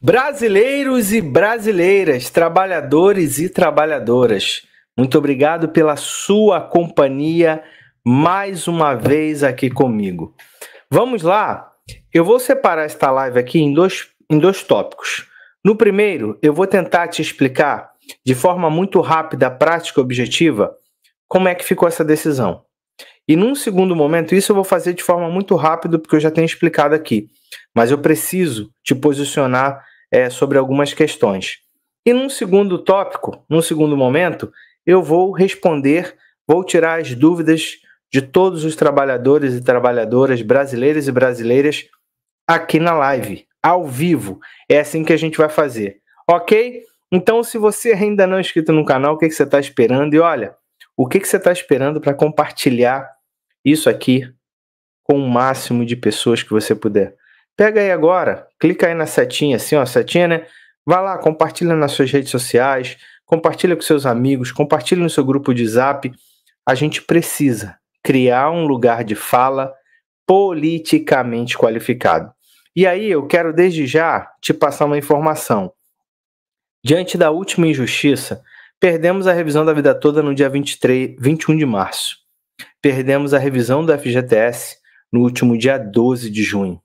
Brasileiros e brasileiras, trabalhadores e trabalhadoras, muito obrigado pela sua companhia mais uma vez aqui comigo. Vamos lá? Eu vou separar esta live aqui em dois, em dois tópicos. No primeiro, eu vou tentar te explicar de forma muito rápida, prática e objetiva como é que ficou essa decisão. E num segundo momento, isso eu vou fazer de forma muito rápida, porque eu já tenho explicado aqui. Mas eu preciso te posicionar é, sobre algumas questões. E num segundo tópico, num segundo momento, eu vou responder, vou tirar as dúvidas de todos os trabalhadores e trabalhadoras brasileiras e brasileiras aqui na live, ao vivo. É assim que a gente vai fazer, ok? Então, se você ainda não é inscrito no canal, o que, que você está esperando? E olha, o que, que você está esperando para compartilhar isso aqui com o máximo de pessoas que você puder? Pega aí agora, clica aí na setinha, assim, ó, setinha, né? Vai lá, compartilha nas suas redes sociais, compartilha com seus amigos, compartilha no seu grupo de zap. A gente precisa criar um lugar de fala politicamente qualificado. E aí eu quero desde já te passar uma informação. Diante da última injustiça, perdemos a revisão da vida toda no dia 23, 21 de março. Perdemos a revisão do FGTS no último dia 12 de junho.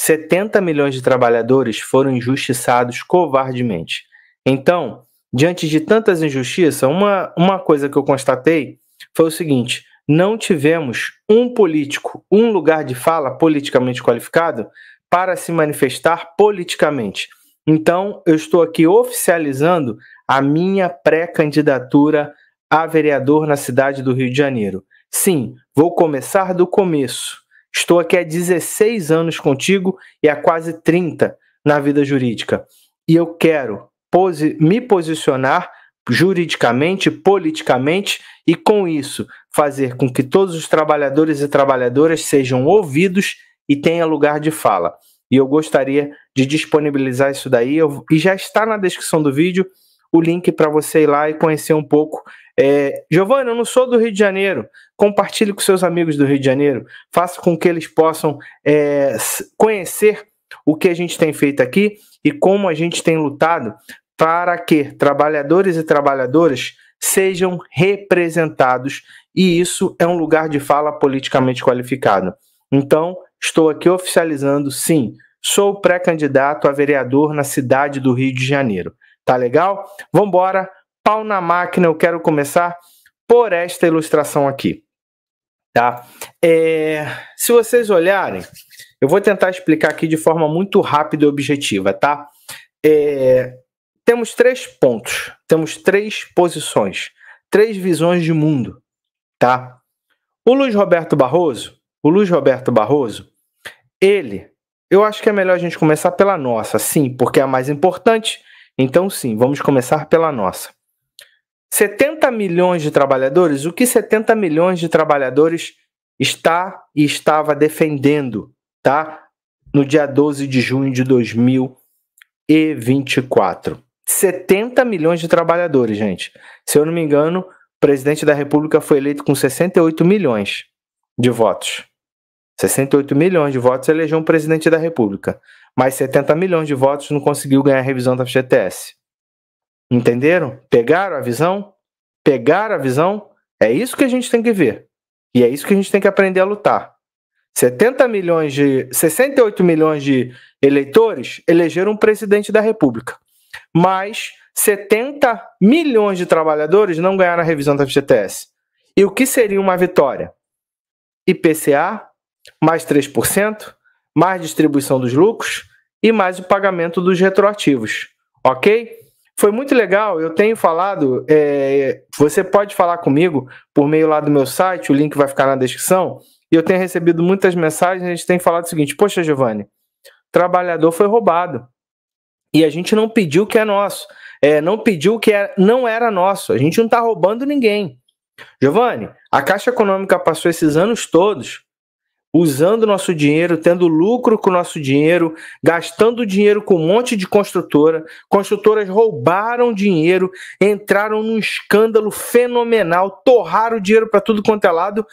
70 milhões de trabalhadores foram injustiçados covardemente. Então, diante de tantas injustiças, uma, uma coisa que eu constatei foi o seguinte: não tivemos um político, um lugar de fala politicamente qualificado para se manifestar politicamente. Então, eu estou aqui oficializando a minha pré-candidatura a vereador na cidade do Rio de Janeiro. Sim, vou começar do começo. Estou aqui há 16 anos contigo e há quase 30 na vida jurídica. E eu quero posi me posicionar juridicamente, politicamente e, com isso, fazer com que todos os trabalhadores e trabalhadoras sejam ouvidos e tenha lugar de fala. E eu gostaria de disponibilizar isso daí. Eu, e já está na descrição do vídeo o link para você ir lá e conhecer um pouco é, eu não sou do Rio de Janeiro. Compartilhe com seus amigos do Rio de Janeiro. Faça com que eles possam é, conhecer o que a gente tem feito aqui e como a gente tem lutado para que trabalhadores e trabalhadoras sejam representados. E isso é um lugar de fala politicamente qualificado. Então, estou aqui oficializando, sim, sou pré-candidato a vereador na cidade do Rio de Janeiro. Tá legal? Vambora! pau na máquina, eu quero começar por esta ilustração aqui. Tá? É, se vocês olharem, eu vou tentar explicar aqui de forma muito rápida e objetiva, tá? É, temos três pontos, temos três posições, três visões de mundo, tá? O Luiz Roberto Barroso, o Luiz Roberto Barroso, ele, eu acho que é melhor a gente começar pela nossa, sim, porque é a mais importante. Então, sim, vamos começar pela nossa. 70 milhões de trabalhadores, o que 70 milhões de trabalhadores está e estava defendendo, tá? No dia 12 de junho de 2024. 70 milhões de trabalhadores, gente. Se eu não me engano, o presidente da República foi eleito com 68 milhões de votos. 68 milhões de votos elegeu um presidente da República, mas 70 milhões de votos não conseguiu ganhar a revisão da FGTS. Entenderam? Pegaram a visão? Pegaram a visão? É isso que a gente tem que ver. E é isso que a gente tem que aprender a lutar. 70 milhões de 68 milhões de eleitores elegeram um presidente da República. Mas 70 milhões de trabalhadores não ganharam a revisão da FGTS. E o que seria uma vitória? IPCA mais 3%, mais distribuição dos lucros e mais o pagamento dos retroativos. OK? Foi muito legal, eu tenho falado, é, você pode falar comigo por meio lá do meu site, o link vai ficar na descrição, e eu tenho recebido muitas mensagens, a gente tem falado o seguinte, poxa Giovanni, trabalhador foi roubado, e a gente não pediu o que é nosso, é, não pediu o que é, não era nosso, a gente não está roubando ninguém. Giovanni, a Caixa Econômica passou esses anos todos usando nosso dinheiro, tendo lucro com nosso dinheiro, gastando dinheiro com um monte de construtora. Construtoras roubaram dinheiro, entraram num escândalo fenomenal, torraram dinheiro para tudo quanto é lado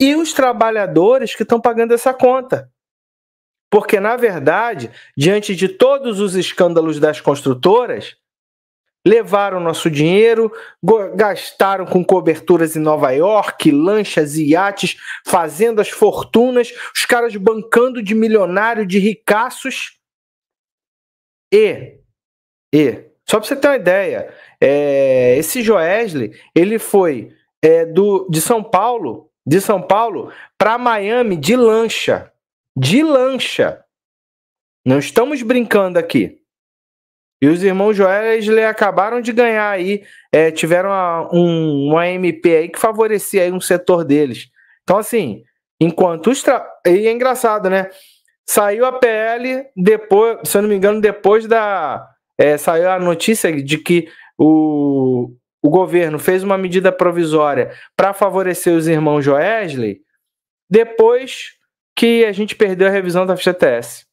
e os trabalhadores que estão pagando essa conta. Porque, na verdade, diante de todos os escândalos das construtoras, levaram nosso dinheiro, gastaram com coberturas em Nova York, lanchas e iates, fazendo as fortunas, os caras bancando de milionário, de ricaços. E, e só para você ter uma ideia, é, esse Joesley, ele foi é, do, de São Paulo, de São Paulo para Miami de lancha, de lancha. Não estamos brincando aqui. E os irmãos Joesley acabaram de ganhar aí, é, tiveram uma, um, uma MP aí que favorecia aí um setor deles. Então, assim, enquanto os. Tra... E é engraçado, né? Saiu a PL depois, se eu não me engano, depois da. É, saiu a notícia de que o, o governo fez uma medida provisória para favorecer os irmãos Joesley, depois que a gente perdeu a revisão da FGTS.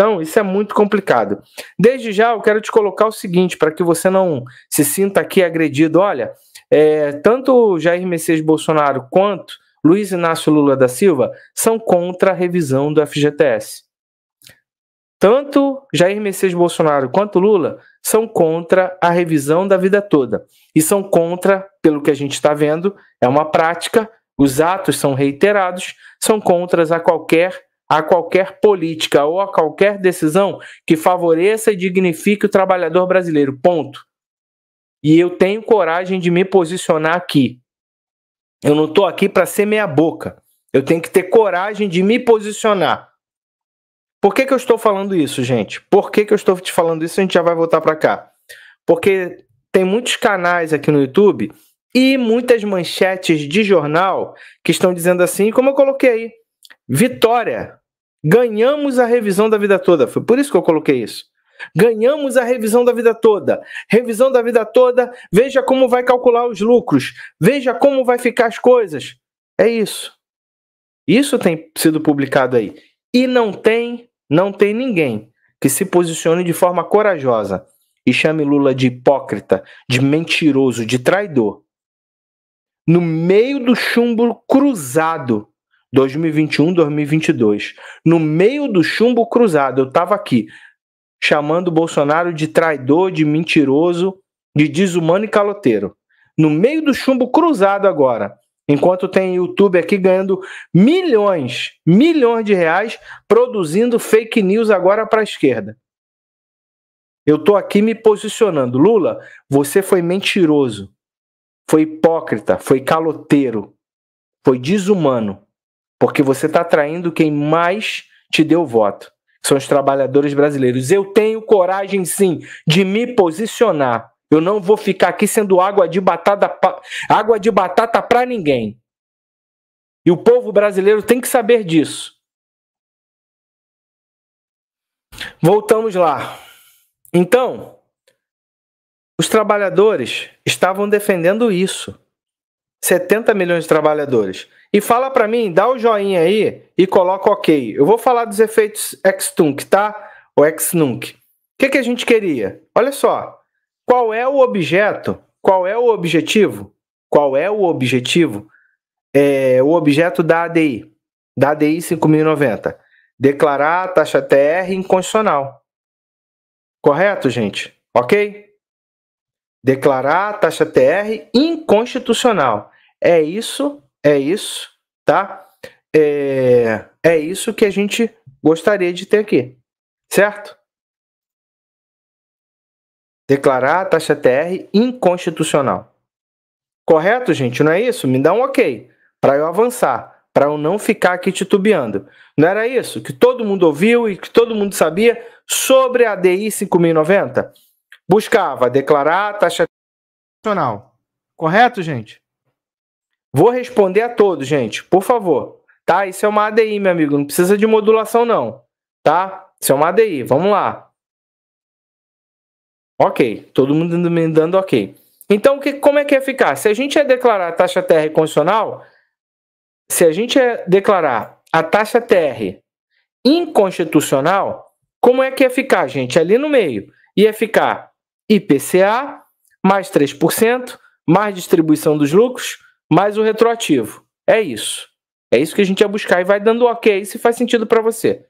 Então, isso é muito complicado. Desde já, eu quero te colocar o seguinte, para que você não se sinta aqui agredido. Olha, é, tanto Jair Messias Bolsonaro quanto Luiz Inácio Lula da Silva são contra a revisão do FGTS. Tanto Jair Messias Bolsonaro quanto Lula são contra a revisão da vida toda. E são contra, pelo que a gente está vendo, é uma prática, os atos são reiterados, são contras a qualquer a qualquer política ou a qualquer decisão que favoreça e dignifique o trabalhador brasileiro. Ponto. E eu tenho coragem de me posicionar aqui. Eu não estou aqui para ser meia boca. Eu tenho que ter coragem de me posicionar. Por que, que eu estou falando isso, gente? Por que, que eu estou te falando isso? A gente já vai voltar para cá. Porque tem muitos canais aqui no YouTube e muitas manchetes de jornal que estão dizendo assim, como eu coloquei aí. Vitória. Ganhamos a revisão da vida toda. Foi por isso que eu coloquei isso. Ganhamos a revisão da vida toda. Revisão da vida toda, veja como vai calcular os lucros, veja como vai ficar as coisas. É isso. Isso tem sido publicado aí. E não tem, não tem ninguém que se posicione de forma corajosa e chame Lula de hipócrita, de mentiroso, de traidor. No meio do chumbo cruzado 2021, 2022. No meio do chumbo cruzado, eu estava aqui chamando o Bolsonaro de traidor, de mentiroso, de desumano e caloteiro. No meio do chumbo cruzado agora, enquanto tem YouTube aqui ganhando milhões, milhões de reais produzindo fake news agora para a esquerda. Eu estou aqui me posicionando. Lula, você foi mentiroso, foi hipócrita, foi caloteiro, foi desumano. Porque você está atraindo quem mais te deu voto. São os trabalhadores brasileiros. Eu tenho coragem, sim, de me posicionar. Eu não vou ficar aqui sendo água de batata, pra... água de batata para ninguém. E o povo brasileiro tem que saber disso. Voltamos lá. Então, os trabalhadores estavam defendendo isso. 70 milhões de trabalhadores. E fala para mim, dá o joinha aí e coloca OK. Eu vou falar dos efeitos Xtunk, tá? O Xnunk. O que, que a gente queria? Olha só. Qual é o objeto? Qual é o objetivo? Qual é o objetivo? É, o objeto da ADI, da ADI 5090. Declarar a taxa TR incondicional. Correto, gente? Ok? Declarar a taxa TR inconstitucional. É isso é isso, tá? É, é isso que a gente gostaria de ter aqui, certo? Declarar a taxa TR inconstitucional. Correto, gente? Não é isso? Me dá um ok para eu avançar, para eu não ficar aqui titubeando. Não era isso que todo mundo ouviu e que todo mundo sabia sobre a DI 5090? Buscava declarar a taxa Inconstitucional. Correto, gente? Vou responder a todos, gente, por favor. Tá? Isso é uma ADI, meu amigo. Não precisa de modulação, não. Tá? Isso é uma ADI. Vamos lá. Ok. Todo mundo me dando ok. Então, que, como é que ia é ficar? Se a gente ia declarar a taxa TR constitucional, se a gente ia declarar a taxa TR inconstitucional, como é que ia ficar, gente? Ali no meio ia ficar IPCA mais 3%, mais distribuição dos lucros, mais o retroativo. É isso. É isso que a gente ia buscar e vai dando ok se faz sentido para você.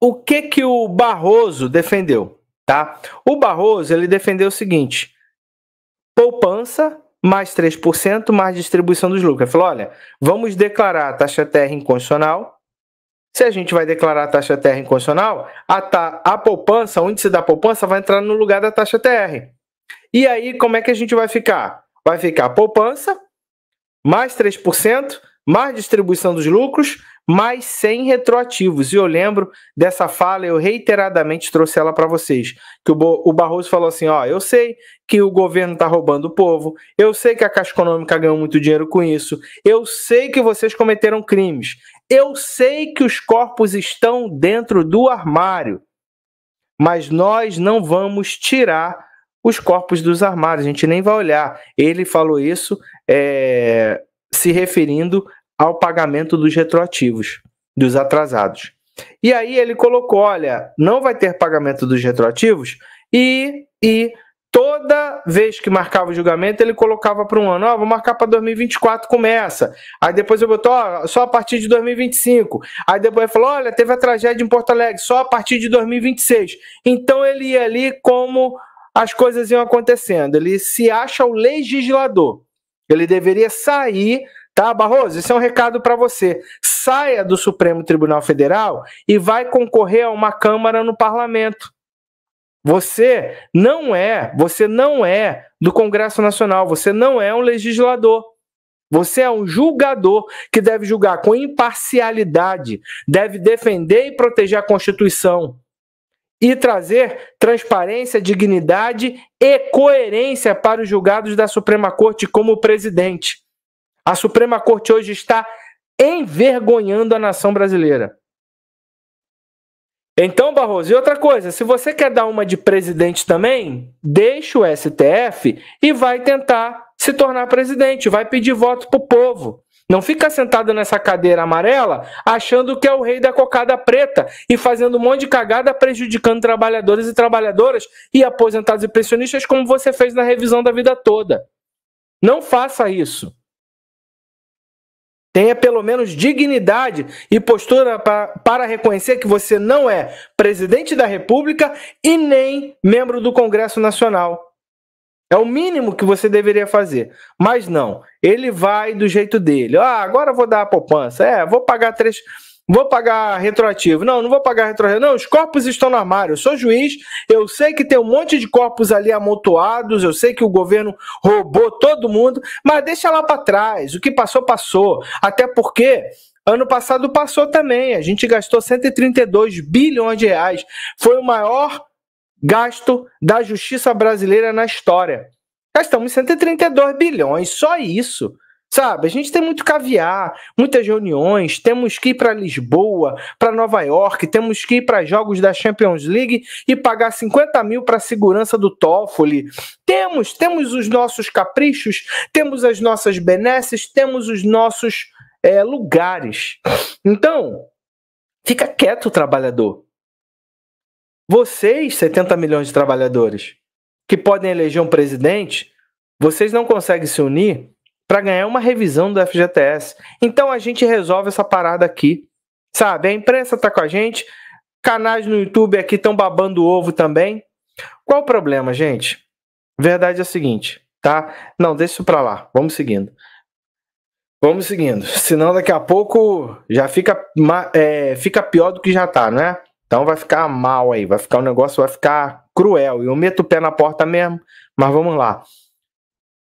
O que que o Barroso defendeu, tá? O Barroso, ele defendeu o seguinte: poupança mais 3%, mais distribuição dos lucros. Ele falou: olha, vamos declarar a taxa terra inconstitucional. Se a gente vai declarar a taxa terra inconstitucional, a, ta a poupança, o índice da poupança vai entrar no lugar da taxa TR. E aí, como é que a gente vai ficar? vai ficar poupança, mais 3%, mais distribuição dos lucros, mais 100 retroativos. E eu lembro dessa fala, eu reiteradamente trouxe ela para vocês, que o Barroso falou assim, ó, eu sei que o governo está roubando o povo, eu sei que a Caixa Econômica ganhou muito dinheiro com isso, eu sei que vocês cometeram crimes, eu sei que os corpos estão dentro do armário, mas nós não vamos tirar os corpos dos armários. A gente nem vai olhar. Ele falou isso é, se referindo ao pagamento dos retroativos, dos atrasados. E aí ele colocou: olha, não vai ter pagamento dos retroativos e, e toda vez que marcava o julgamento, ele colocava para um ano, ó, oh, vou marcar para 2024, começa. Aí depois eu botou, oh, só a partir de 2025. Aí depois ele falou, olha, teve a tragédia em Porto Alegre, só a partir de 2026. Então ele ia ali como as coisas iam acontecendo. Ele se acha o legislador. Ele deveria sair, tá, Barroso? Esse é um recado para você. Saia do Supremo Tribunal Federal e vai concorrer a uma Câmara no parlamento. Você não é, você não é do Congresso Nacional, você não é um legislador. Você é um julgador que deve julgar com imparcialidade, deve defender e proteger a Constituição e trazer transparência, dignidade e coerência para os julgados da Suprema Corte como presidente. A Suprema Corte hoje está envergonhando a nação brasileira. Então, Barroso, e outra coisa, se você quer dar uma de presidente também, deixa o STF e vai tentar se tornar presidente, vai pedir voto para o povo. Não fica sentado nessa cadeira amarela achando que é o rei da cocada preta e fazendo um monte de cagada prejudicando trabalhadores e trabalhadoras e aposentados e pensionistas como você fez na revisão da vida toda. Não faça isso. Tenha pelo menos dignidade e postura pra, para reconhecer que você não é presidente da República e nem membro do Congresso Nacional. É o mínimo que você deveria fazer. Mas não, ele vai do jeito dele. Ah, agora vou dar a poupança. É, vou pagar três. Vou pagar retroativo. Não, não vou pagar retroativo. Não, os corpos estão no armário. Eu sou juiz, eu sei que tem um monte de corpos ali amontoados, eu sei que o governo roubou todo mundo, mas deixa lá para trás. O que passou, passou. Até porque Ano passado passou também, a gente gastou 132 bilhões de reais. Foi o maior gasto da justiça brasileira na história. Gastamos 132 bilhões, só isso. Sabe, a gente tem muito caviar, muitas reuniões, temos que ir para Lisboa, para Nova York, temos que ir para jogos da Champions League e pagar 50 mil para a segurança do Toffoli. Temos, temos os nossos caprichos, temos as nossas benesses, temos os nossos é, lugares. Então, fica quieto o trabalhador. Vocês, 70 milhões de trabalhadores, que podem eleger um presidente, vocês não conseguem se unir para ganhar uma revisão do FGTS. Então a gente resolve essa parada aqui. Sabe? A imprensa está com a gente, canais no YouTube aqui estão babando ovo também. Qual o problema, gente? Verdade é a seguinte, tá? Não, deixa isso para lá. Vamos seguindo. Vamos seguindo. Senão daqui a pouco já fica, é, fica pior do que já tá, né? Então vai ficar mal aí, vai ficar o um negócio, vai ficar cruel. Eu meto o pé na porta mesmo, mas vamos lá.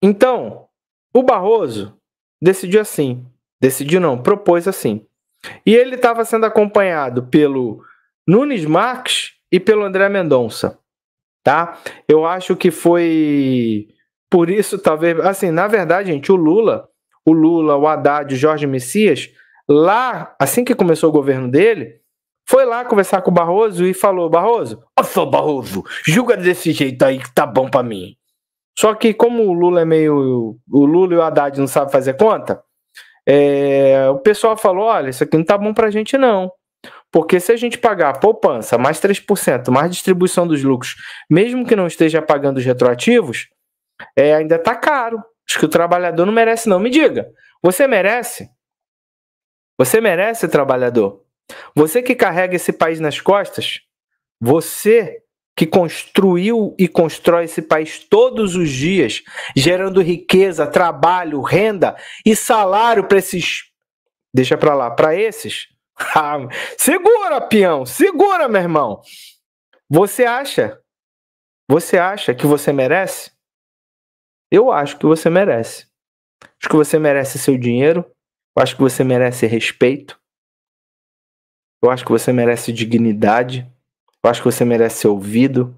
Então, o Barroso decidiu assim, decidiu não, propôs assim. E ele estava sendo acompanhado pelo Nunes Marques e pelo André Mendonça, tá? Eu acho que foi por isso talvez, assim, na verdade, gente, o Lula, o Lula, o Haddad, o Jorge Messias, lá assim que começou o governo dele, foi lá conversar com o Barroso e falou: Barroso, ó só Barroso, julga desse jeito aí que tá bom para mim. Só que como o Lula é meio. O Lula e o Haddad não sabem fazer conta, é, o pessoal falou: olha, isso aqui não tá bom pra gente, não. Porque se a gente pagar poupança, mais 3%, mais distribuição dos lucros, mesmo que não esteja pagando os retroativos, é, ainda tá caro. Acho que o trabalhador não merece, não. Me diga, você merece? Você merece, trabalhador? Você que carrega esse país nas costas, você que construiu e constrói esse país todos os dias, gerando riqueza, trabalho, renda e salário para esses. Deixa para lá, para esses. Ah, segura, peão, segura, meu irmão. Você acha? Você acha que você merece? Eu acho que você merece. Acho que você merece seu dinheiro. Acho que você merece respeito. Eu acho que você merece dignidade. Eu acho que você merece ser ouvido.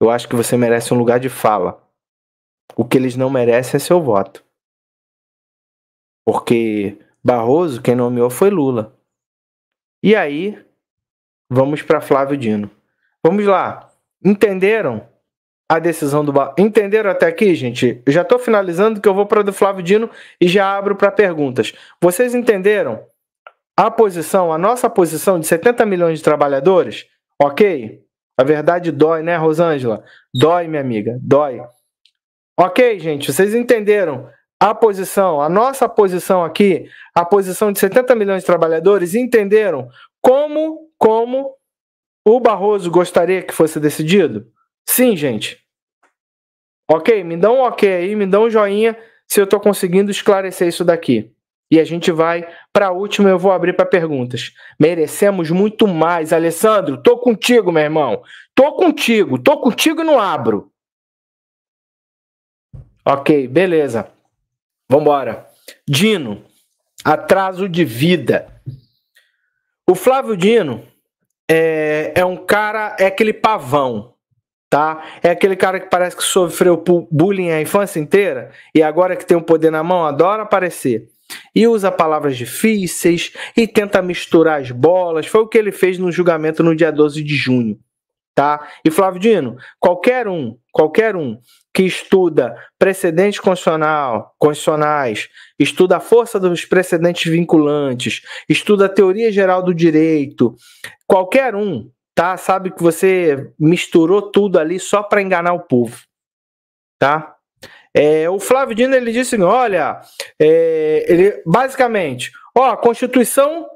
Eu acho que você merece um lugar de fala. O que eles não merecem é seu voto. Porque Barroso, quem nomeou foi Lula. E aí, vamos para Flávio Dino. Vamos lá. Entenderam a decisão do Barroso? Entenderam até aqui, gente? Eu já estou finalizando que eu vou para do Flávio Dino e já abro para perguntas. Vocês entenderam a posição, a nossa posição de 70 milhões de trabalhadores, ok? A verdade dói, né, Rosângela? Dói, minha amiga, dói. Ok, gente, vocês entenderam a posição, a nossa posição aqui, a posição de 70 milhões de trabalhadores, entenderam como, como o Barroso gostaria que fosse decidido? Sim, gente. Ok? Me dão um ok aí, me dão um joinha se eu estou conseguindo esclarecer isso daqui. E a gente vai para a última, eu vou abrir para perguntas. Merecemos muito mais, Alessandro. Tô contigo, meu irmão. Tô contigo, tô contigo e não abro. Ok, beleza. Vambora. Dino, atraso de vida. O Flávio Dino é, é um cara, é aquele pavão, tá? É aquele cara que parece que sofreu bullying a infância inteira e agora que tem o um poder na mão adora aparecer e usa palavras difíceis e tenta misturar as bolas. Foi o que ele fez no julgamento no dia 12 de junho. Tá? E Flávio Dino, qualquer um, qualquer um que estuda precedentes constitucional, constitucionais, estuda a força dos precedentes vinculantes, estuda a teoria geral do direito, qualquer um, tá? Sabe que você misturou tudo ali só para enganar o povo, tá? É, o Flávio Dino ele disse: assim, olha, é, ele basicamente, ó, a Constituição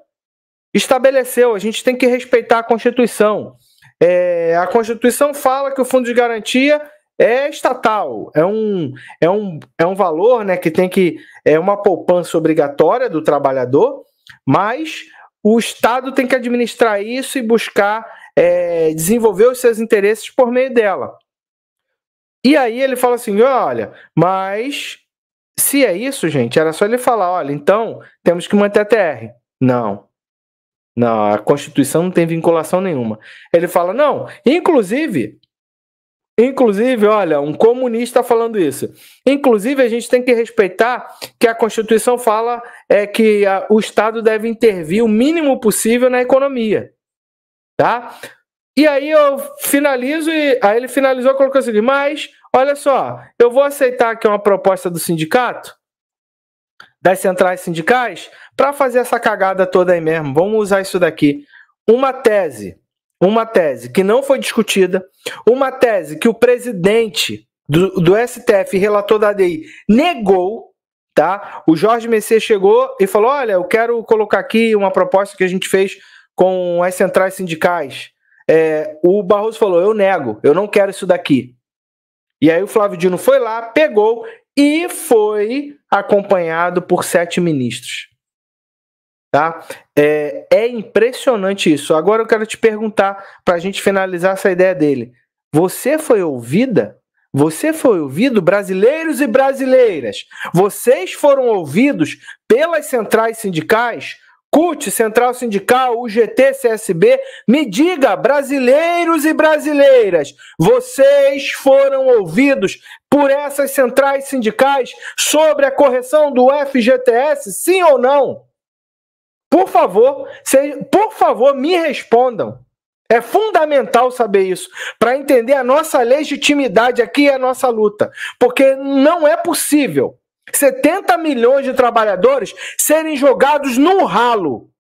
estabeleceu, a gente tem que respeitar a Constituição. É, a Constituição fala que o fundo de garantia é estatal, é um, é um, é um valor né, que tem que. é uma poupança obrigatória do trabalhador, mas o Estado tem que administrar isso e buscar é, desenvolver os seus interesses por meio dela. E aí ele fala assim: olha, mas se é isso, gente, era só ele falar: olha, então temos que manter a TR. Não. Não, a Constituição não tem vinculação nenhuma. Ele fala: não, inclusive. Inclusive, olha, um comunista falando isso. Inclusive, a gente tem que respeitar que a Constituição fala é que a, o Estado deve intervir o mínimo possível na economia, tá? E aí eu finalizo e aí ele finalizou colocando colocou assim: mas olha só, eu vou aceitar aqui uma proposta do sindicato, das centrais sindicais, para fazer essa cagada toda aí mesmo. Vamos usar isso daqui. Uma tese, uma tese que não foi discutida, uma tese que o presidente do, do STF, relator da ADI, negou, tá? O Jorge Messias chegou e falou: olha, eu quero colocar aqui uma proposta que a gente fez com as centrais sindicais é, o Barroso falou: eu nego, eu não quero isso daqui. E aí o Flávio Dino foi lá, pegou e foi acompanhado por sete ministros. Tá? É, é impressionante isso. Agora eu quero te perguntar, para a gente finalizar essa ideia dele: você foi ouvida? Você foi ouvido, brasileiros e brasileiras? Vocês foram ouvidos pelas centrais sindicais? CUT, Central Sindical, UGT, CSB, me diga, brasileiros e brasileiras, vocês foram ouvidos por essas centrais sindicais sobre a correção do FGTS, sim ou não? Por favor, se, por favor, me respondam. É fundamental saber isso para entender a nossa legitimidade aqui e a nossa luta, porque não é possível 70 milhões de trabalhadores serem jogados no ralo.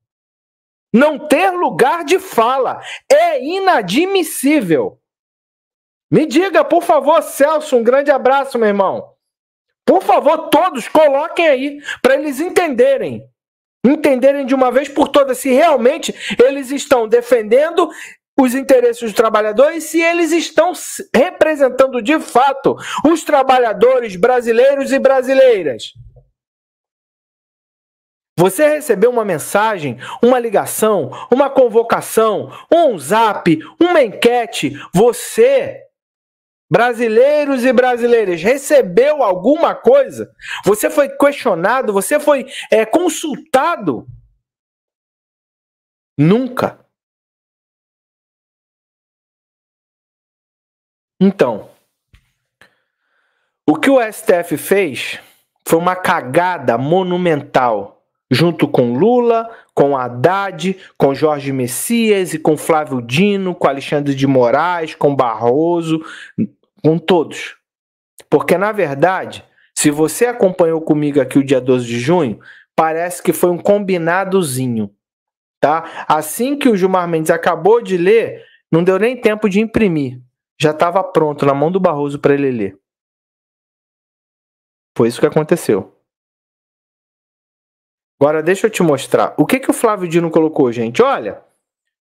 Não ter lugar de fala é inadmissível. Me diga, por favor, Celso, um grande abraço, meu irmão. Por favor, todos coloquem aí para eles entenderem. Entenderem de uma vez por todas se realmente eles estão defendendo os interesses dos trabalhadores, se eles estão representando de fato os trabalhadores brasileiros e brasileiras. Você recebeu uma mensagem, uma ligação, uma convocação, um zap, uma enquete. Você, brasileiros e brasileiras, recebeu alguma coisa? Você foi questionado? Você foi é, consultado? Nunca. Então, o que o STF fez foi uma cagada monumental, junto com Lula, com Haddad, com Jorge Messias e com Flávio Dino, com Alexandre de Moraes, com Barroso, com todos. Porque, na verdade, se você acompanhou comigo aqui o dia 12 de junho, parece que foi um combinadozinho. Tá? Assim que o Gilmar Mendes acabou de ler, não deu nem tempo de imprimir já estava pronto na mão do Barroso para ele ler. Foi isso que aconteceu. Agora deixa eu te mostrar. O que que o Flávio Dino colocou, gente? Olha.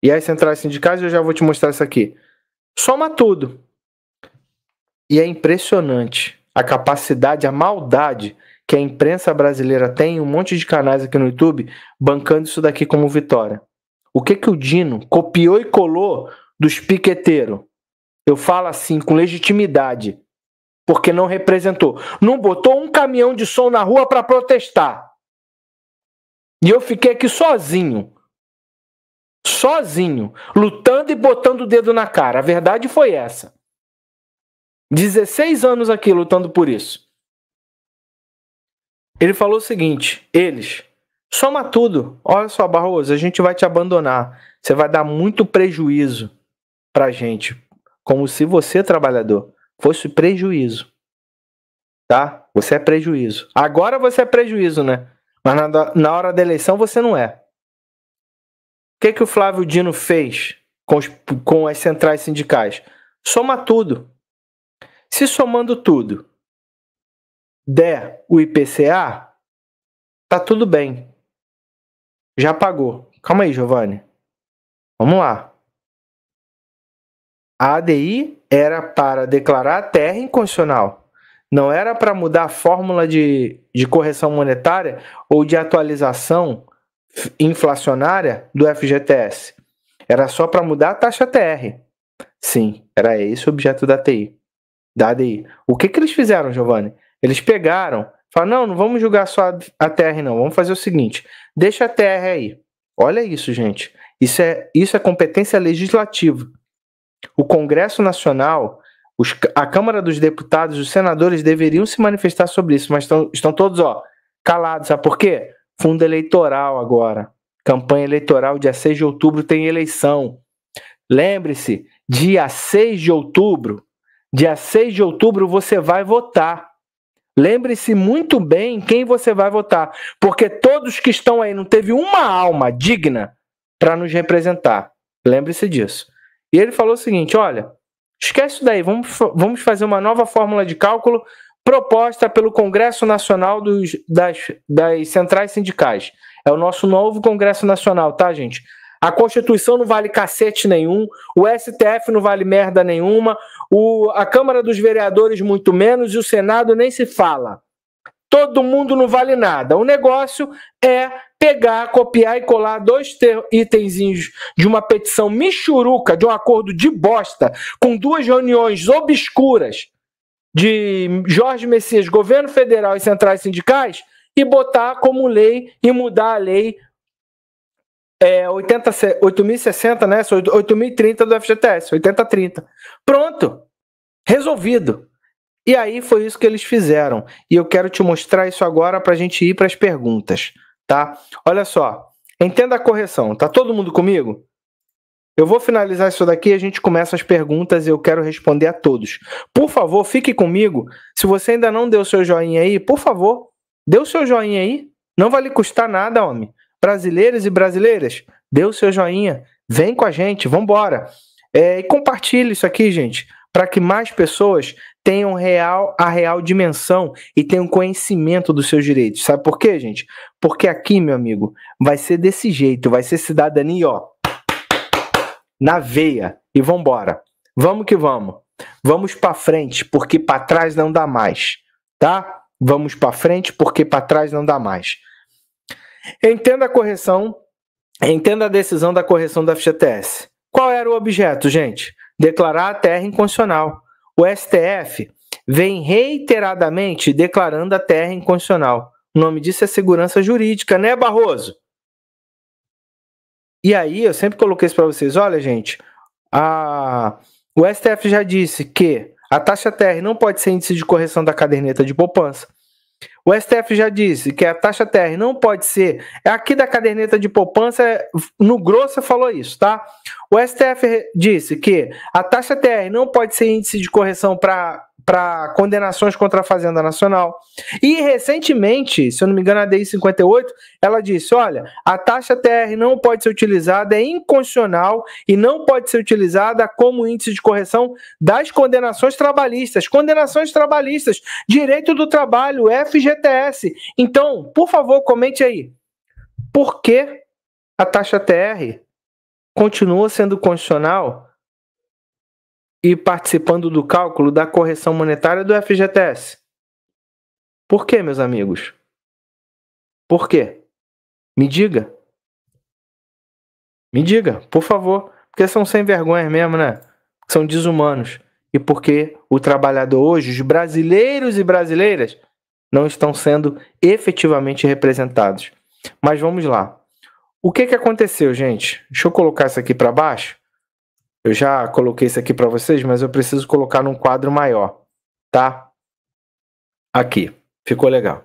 E as centrais sindicais, eu já vou te mostrar isso aqui. Soma tudo. E é impressionante a capacidade, a maldade que a imprensa brasileira tem, um monte de canais aqui no YouTube bancando isso daqui como vitória. O que que o Dino copiou e colou dos piqueteiros? Eu falo assim com legitimidade, porque não representou. Não botou um caminhão de som na rua para protestar. E eu fiquei aqui sozinho. Sozinho, lutando e botando o dedo na cara. A verdade foi essa. 16 anos aqui lutando por isso. Ele falou o seguinte: eles, soma tudo. Olha só, Barroso, a gente vai te abandonar. Você vai dar muito prejuízo pra gente, como se você, trabalhador, fosse prejuízo. Tá? Você é prejuízo. Agora você é prejuízo, né? Mas na, na hora da eleição você não é. O que, que o Flávio Dino fez com, os, com as centrais sindicais? Soma tudo. Se somando tudo der o IPCA, tá tudo bem. Já pagou. Calma aí, Giovanni. Vamos lá. A ADI era para declarar a terra inconstitucional. Não era para mudar a fórmula de, de correção monetária ou de atualização inflacionária do FGTS. Era só para mudar a taxa TR. Sim, era esse o objeto da TI, da ADI. O que, que eles fizeram, Giovanni? Eles pegaram, falaram, não, não vamos julgar só a TR não, vamos fazer o seguinte, deixa a TR aí. Olha isso, gente. Isso é, isso é competência legislativa. O Congresso Nacional, os, a Câmara dos Deputados, os senadores deveriam se manifestar sobre isso, mas estão, estão todos ó, calados. Sabe por quê? Fundo eleitoral agora. Campanha eleitoral, dia 6 de outubro tem eleição. Lembre-se, dia 6 de outubro, dia 6 de outubro você vai votar. Lembre-se muito bem quem você vai votar, porque todos que estão aí não teve uma alma digna para nos representar. Lembre-se disso. E ele falou o seguinte: olha, esquece isso daí, vamos, vamos fazer uma nova fórmula de cálculo proposta pelo Congresso Nacional dos, das, das Centrais Sindicais. É o nosso novo Congresso Nacional, tá, gente? A Constituição não vale cacete nenhum, o STF não vale merda nenhuma, o, a Câmara dos Vereadores muito menos e o Senado nem se fala todo mundo não vale nada. O negócio é pegar, copiar e colar dois itenzinhos de uma petição michuruca, de um acordo de bosta, com duas reuniões obscuras de Jorge Messias, governo federal e centrais sindicais, e botar como lei e mudar a lei é, 8.060, né? 8.030 do FGTS, 8030. Pronto. Resolvido. E aí foi isso que eles fizeram. E eu quero te mostrar isso agora para a gente ir para as perguntas, tá? Olha só, entenda a correção. Tá todo mundo comigo? Eu vou finalizar isso daqui, a gente começa as perguntas e eu quero responder a todos. Por favor, fique comigo. Se você ainda não deu seu joinha aí, por favor, dê o seu joinha aí. Não vai lhe custar nada, homem. Brasileiros e brasileiras, dê o seu joinha. Vem com a gente, vambora. É, e compartilhe isso aqui, gente para que mais pessoas tenham real, a real dimensão e tenham conhecimento dos seus direitos. Sabe por quê, gente? Porque aqui, meu amigo, vai ser desse jeito, vai ser cidadania, ó, na veia e vambora. Vamos que vamos. Vamos para frente, porque para trás não dá mais, tá? Vamos para frente, porque para trás não dá mais. Entenda a correção, entenda a decisão da correção da FGTS. Qual era o objeto, gente? Declarar a terra inconstitucional o STF vem reiteradamente declarando a terra inconstitucional. O nome disso é segurança jurídica, né, Barroso? E aí, eu sempre coloquei isso para vocês: olha, gente, a... o STF já disse que a taxa TR não pode ser índice de correção da caderneta de poupança. O STF já disse que a taxa TR não pode ser. É aqui da caderneta de poupança, no grosso falou isso, tá? O STF disse que a taxa TR não pode ser índice de correção para para condenações contra a Fazenda Nacional. E recentemente, se eu não me engano, a DI 58, ela disse: olha, a taxa TR não pode ser utilizada, é inconstitucional e não pode ser utilizada como índice de correção das condenações trabalhistas. Condenações trabalhistas, direito do trabalho, FGTS. Então, por favor, comente aí. Por que a taxa TR continua sendo constitucional? e participando do cálculo da correção monetária do FGTS. Por quê, meus amigos? Por quê? Me diga. Me diga, por favor. Porque são sem vergonha mesmo, né? São desumanos. E porque o trabalhador hoje, os brasileiros e brasileiras, não estão sendo efetivamente representados. Mas vamos lá. O que, que aconteceu, gente? Deixa eu colocar isso aqui para baixo. Eu já coloquei isso aqui para vocês, mas eu preciso colocar num quadro maior, tá? Aqui. Ficou legal.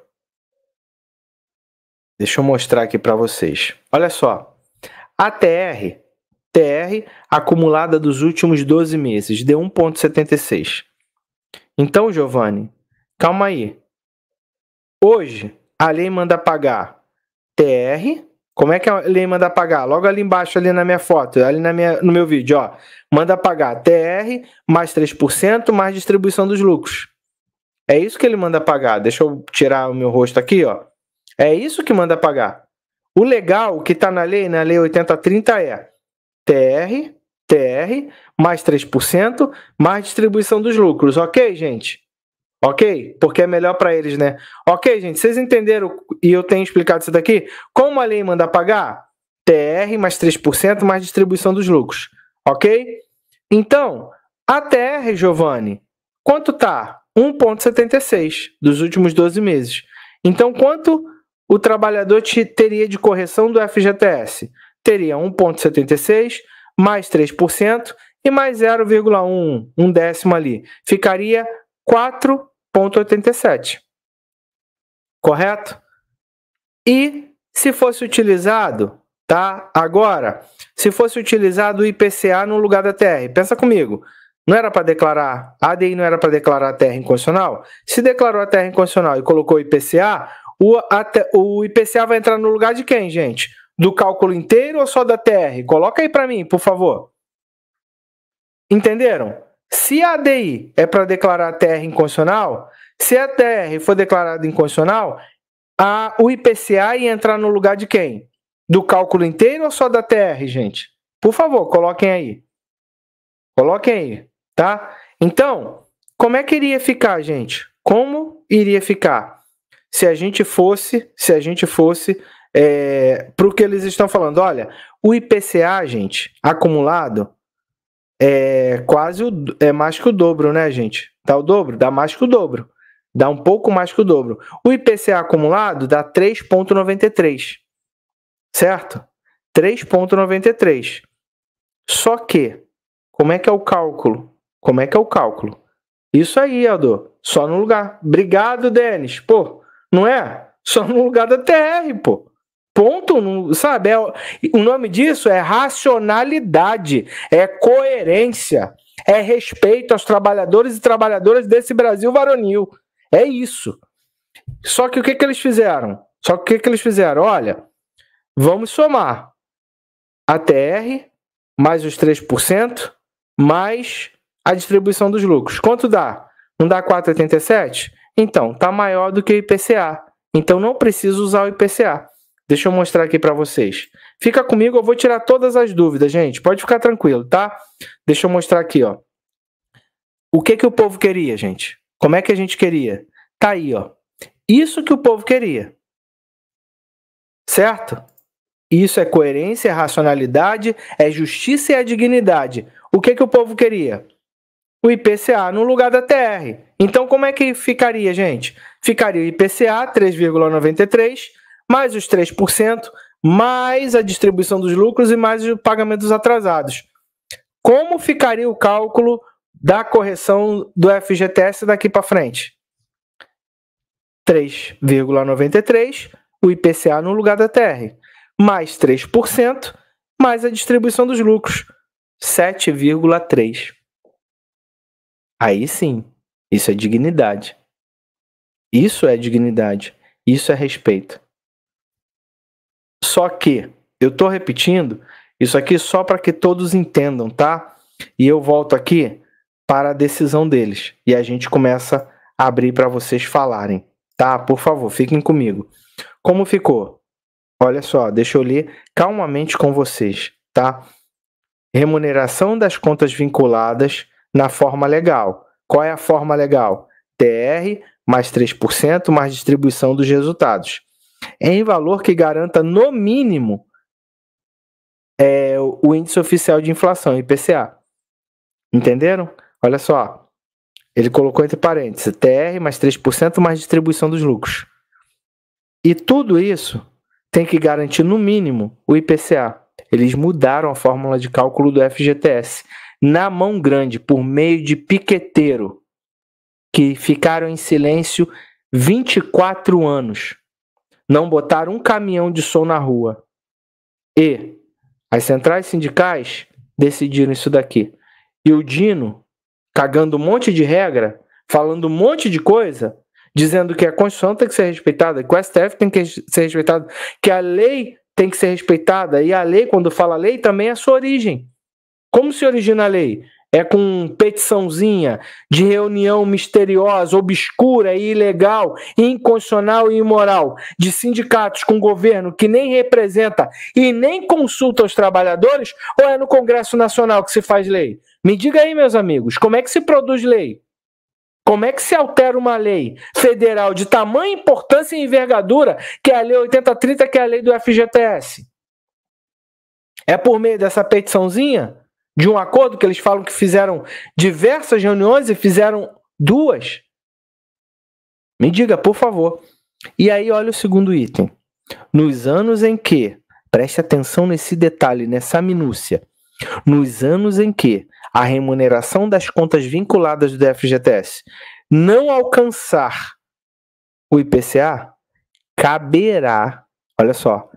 Deixa eu mostrar aqui para vocês. Olha só. A TR, TR acumulada dos últimos 12 meses, deu 1.76. Então, Giovanni, calma aí. Hoje, a lei manda pagar TR como é que ele manda pagar? Logo ali embaixo, ali na minha foto, ali na minha, no meu vídeo, ó. Manda pagar. TR mais 3%, mais distribuição dos lucros. É isso que ele manda pagar. Deixa eu tirar o meu rosto aqui, ó. É isso que manda pagar. O legal que está na lei, na lei 8030 é TR, TR, mais 3%, mais distribuição dos lucros, ok, gente? Ok? Porque é melhor para eles, né? Ok, gente, vocês entenderam e eu tenho explicado isso daqui? Como a lei manda pagar? TR mais 3% mais distribuição dos lucros. Ok? Então, a TR, Giovanni, quanto tá? 1,76 dos últimos 12 meses. Então, quanto o trabalhador te teria de correção do FGTS? Teria 1,76 mais 3% e mais 0,1, um décimo ali. Ficaria 4 0,87. Correto? E se fosse utilizado, tá? Agora, se fosse utilizado o IPCA no lugar da TR, pensa comigo. Não era para declarar, a ADI não era para declarar a terra incondicional? Se declarou a terra incondicional e colocou o IPCA, o, o IPCA vai entrar no lugar de quem, gente? Do cálculo inteiro ou só da TR? Coloca aí para mim, por favor. Entenderam? Se a ADI é para declarar a TR inconstitucional, se a TR for declarada inconstitucional, a, o IPCA ia entrar no lugar de quem? Do cálculo inteiro ou só da TR, gente? Por favor, coloquem aí. Coloquem aí, tá? Então, como é que iria ficar, gente? Como iria ficar? Se a gente fosse, se a gente fosse é, eh, para o que eles estão falando, olha, o IPCA, gente, acumulado, é quase o, é mais que o dobro, né, gente? Dá o dobro? Dá mais que o dobro. Dá um pouco mais que o dobro. O IPCA acumulado dá 3,93, certo? 3,93. Só que, como é que é o cálculo? Como é que é o cálculo? Isso aí, Aldo. Só no lugar. Obrigado, Denis. Pô, não é? Só no lugar da TR, pô. Ponto, sabe? É, o nome disso é racionalidade, é coerência, é respeito aos trabalhadores e trabalhadoras desse Brasil varonil. É isso. Só que o que, que eles fizeram? Só que o que, que eles fizeram? Olha, vamos somar a TR, mais os 3%, mais a distribuição dos lucros. Quanto dá? Não dá 4,87? Então, tá maior do que o IPCA. Então, não preciso usar o IPCA. Deixa eu mostrar aqui para vocês. Fica comigo, eu vou tirar todas as dúvidas, gente. Pode ficar tranquilo, tá? Deixa eu mostrar aqui, ó. O que que o povo queria, gente? Como é que a gente queria? Tá aí, ó. Isso que o povo queria. Certo? Isso é coerência, é racionalidade, é justiça e é dignidade. O que que o povo queria? O IPCA no lugar da TR. Então como é que ficaria, gente? Ficaria o IPCA 3,93 mais os 3%, mais a distribuição dos lucros e mais os pagamentos atrasados. Como ficaria o cálculo da correção do FGTS daqui para frente? 3,93, o IPCA no lugar da TR, mais 3%, mais a distribuição dos lucros, 7,3. Aí sim, isso é dignidade. Isso é dignidade. Isso é respeito. Só que eu estou repetindo isso aqui só para que todos entendam, tá? E eu volto aqui para a decisão deles e a gente começa a abrir para vocês falarem, tá? Por favor, fiquem comigo. Como ficou? Olha só, deixa eu ler calmamente com vocês, tá? Remuneração das contas vinculadas na forma legal. Qual é a forma legal? TR mais 3% mais distribuição dos resultados em valor que garanta, no mínimo, é, o índice oficial de inflação, IPCA. Entenderam? Olha só. Ele colocou entre parênteses TR mais 3% mais distribuição dos lucros. E tudo isso tem que garantir, no mínimo, o IPCA. Eles mudaram a fórmula de cálculo do FGTS na mão grande, por meio de piqueteiro, que ficaram em silêncio 24 anos não botar um caminhão de som na rua. E as centrais sindicais decidiram isso daqui. E o Dino, cagando um monte de regra, falando um monte de coisa, dizendo que a Constituição tem que ser respeitada, que o STF tem que ser respeitado, que a lei tem que ser respeitada, e a lei, quando fala lei, também é a sua origem. Como se origina a lei? é com petiçãozinha de reunião misteriosa, obscura e ilegal, inconstitucional e imoral, de sindicatos com governo que nem representa e nem consulta os trabalhadores, ou é no Congresso Nacional que se faz lei? Me diga aí, meus amigos, como é que se produz lei? Como é que se altera uma lei federal de tamanha importância e envergadura, que é a Lei 8030, que é a lei do FGTS? É por meio dessa petiçãozinha? de um acordo que eles falam que fizeram diversas reuniões e fizeram duas? Me diga, por favor. E aí, olha o segundo item. Nos anos em que, preste atenção nesse detalhe, nessa minúcia, nos anos em que a remuneração das contas vinculadas do FGTS não alcançar o IPCA, caberá, olha só,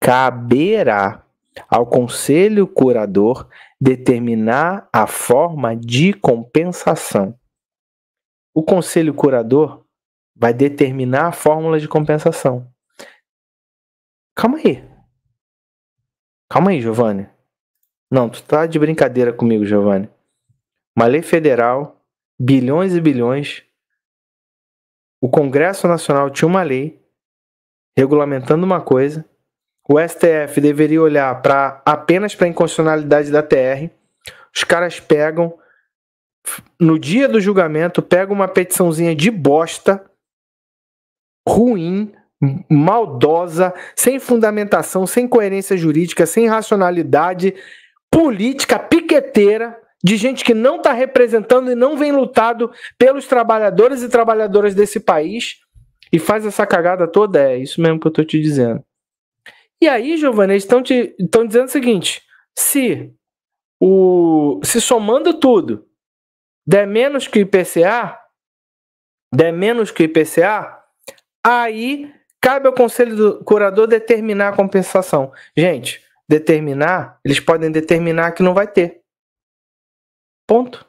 caberá ao conselho curador determinar a forma de compensação. O conselho curador vai determinar a fórmula de compensação. Calma aí. Calma aí, Giovanni. Não, tu tá de brincadeira comigo, Giovanni. Uma lei federal, bilhões e bilhões. O Congresso Nacional tinha uma lei regulamentando uma coisa o STF deveria olhar para apenas para a inconstitucionalidade da TR. Os caras pegam no dia do julgamento, pegam uma petiçãozinha de bosta, ruim, maldosa, sem fundamentação, sem coerência jurídica, sem racionalidade, política piqueteira de gente que não está representando e não vem lutado pelos trabalhadores e trabalhadoras desse país e faz essa cagada toda. É isso mesmo que eu estou te dizendo. E aí, Giovanni, eles estão dizendo o seguinte: se, o, se somando tudo der menos que o IPCA, der menos que o IPCA, aí cabe ao conselho do curador determinar a compensação. Gente, determinar, eles podem determinar que não vai ter. Ponto.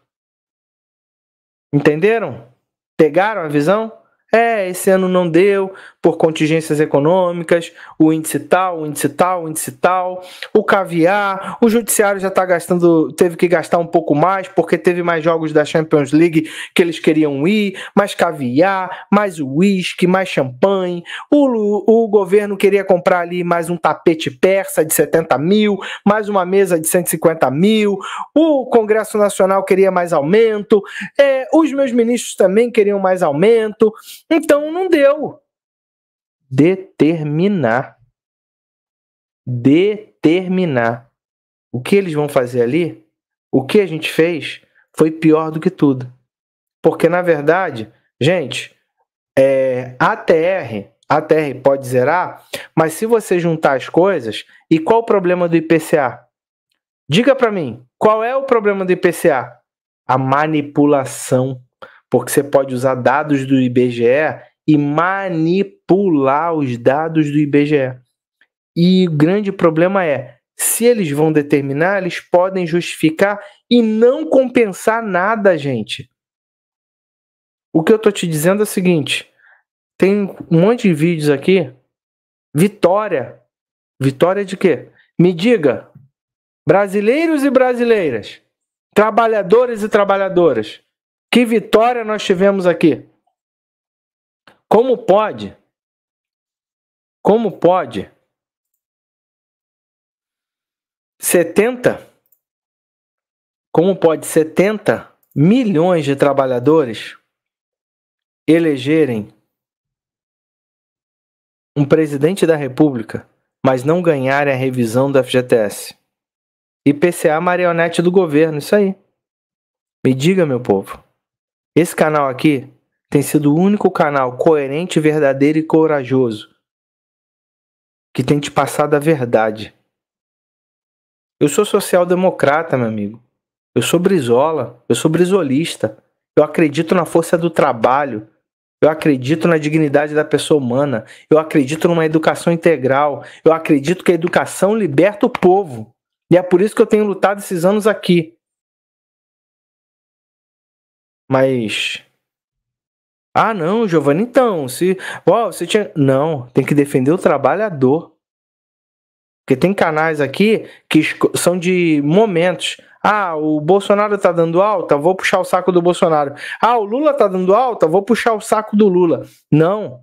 Entenderam? Pegaram a visão? É, esse ano não deu por contingências econômicas, o índice tal, o índice tal, o índice tal, o caviar, o judiciário já está gastando, teve que gastar um pouco mais porque teve mais jogos da Champions League que eles queriam ir, mais caviar, mais uísque, mais champanhe, o, o governo queria comprar ali mais um tapete persa de 70 mil, mais uma mesa de 150 mil, o Congresso Nacional queria mais aumento, é, os meus ministros também queriam mais aumento, então não deu. Determinar. Determinar. O que eles vão fazer ali, o que a gente fez, foi pior do que tudo. Porque, na verdade, gente, é, ATR, ATR pode zerar, mas se você juntar as coisas, e qual o problema do IPCA? Diga para mim, qual é o problema do IPCA? A manipulação porque você pode usar dados do IBGE e manipular os dados do IBGE. E o grande problema é, se eles vão determinar, eles podem justificar e não compensar nada, gente. O que eu estou te dizendo é o seguinte: tem um monte de vídeos aqui. Vitória. Vitória de quê? Me diga, brasileiros e brasileiras, trabalhadores e trabalhadoras, que vitória nós tivemos aqui? Como pode? Como pode? 70? Como pode 70 milhões de trabalhadores elegerem um presidente da República, mas não ganharem a revisão do FGTS? IPCA marionete do governo, isso aí. Me diga, meu povo. Esse canal aqui tem sido o único canal coerente, verdadeiro e corajoso que tem te passado a verdade. Eu sou social-democrata, meu amigo. Eu sou brizola, eu sou brizolista. Eu acredito na força do trabalho. Eu acredito na dignidade da pessoa humana. Eu acredito numa educação integral. Eu acredito que a educação liberta o povo. E é por isso que eu tenho lutado esses anos aqui. Mas. Ah, não, Giovanni, então, se. oh, você tinha. Não, tem que defender o trabalhador. Porque tem canais aqui que são de momentos. Ah, o Bolsonaro tá dando alta, vou puxar o saco do Bolsonaro. Ah, o Lula tá dando alta, vou puxar o saco do Lula. Não.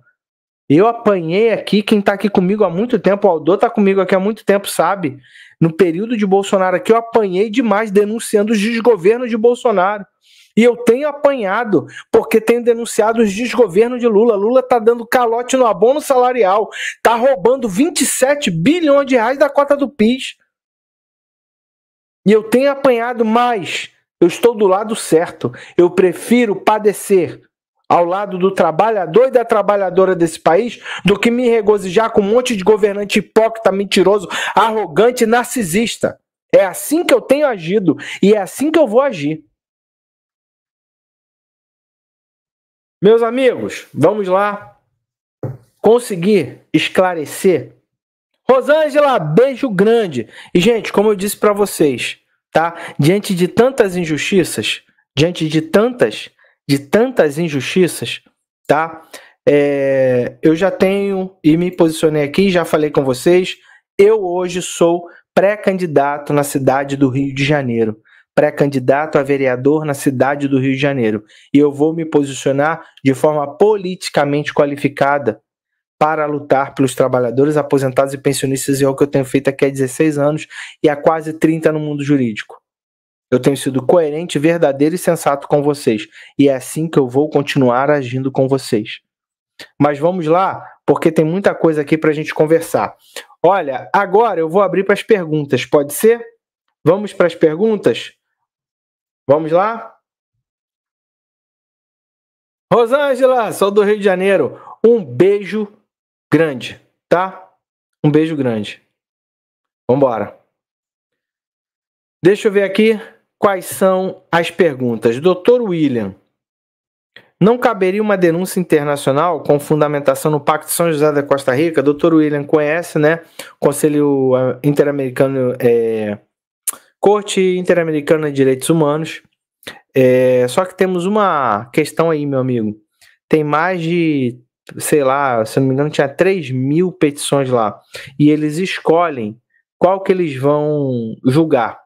Eu apanhei aqui, quem tá aqui comigo há muito tempo, o Aldo tá comigo aqui há muito tempo, sabe? No período de Bolsonaro aqui, eu apanhei demais denunciando os desgovernos de Bolsonaro. E eu tenho apanhado, porque tenho denunciado os desgovernos de Lula. Lula está dando calote no abono salarial, está roubando 27 bilhões de reais da cota do PIS. E eu tenho apanhado mais. Eu estou do lado certo. Eu prefiro padecer ao lado do trabalhador e da trabalhadora desse país do que me regozijar com um monte de governante hipócrita, mentiroso, arrogante narcisista. É assim que eu tenho agido e é assim que eu vou agir. Meus amigos, vamos lá conseguir esclarecer. Rosângela, beijo grande. E gente, como eu disse para vocês, tá? Diante de tantas injustiças, diante de tantas, de tantas injustiças, tá? É, eu já tenho e me posicionei aqui, já falei com vocês. Eu hoje sou pré-candidato na cidade do Rio de Janeiro pré-candidato a vereador na cidade do Rio de Janeiro e eu vou me posicionar de forma politicamente qualificada para lutar pelos trabalhadores, aposentados e pensionistas, e é o que eu tenho feito aqui há 16 anos e há quase 30 no mundo jurídico. Eu tenho sido coerente, verdadeiro e sensato com vocês, e é assim que eu vou continuar agindo com vocês. Mas vamos lá, porque tem muita coisa aqui para a gente conversar. Olha, agora eu vou abrir para as perguntas, pode ser? Vamos para as perguntas? Vamos lá? Rosângela, sou do Rio de Janeiro. Um beijo grande, tá? Um beijo grande. Vambora. Deixa eu ver aqui quais são as perguntas. Doutor William, não caberia uma denúncia internacional com fundamentação no Pacto de São José da Costa Rica? Doutor William conhece, né? Conselho ah, Interamericano é, Corte Interamericana de Direitos Humanos. É, só que temos uma questão aí, meu amigo. Tem mais de, sei lá, se não me engano, tinha 3 mil petições lá. E eles escolhem qual que eles vão julgar.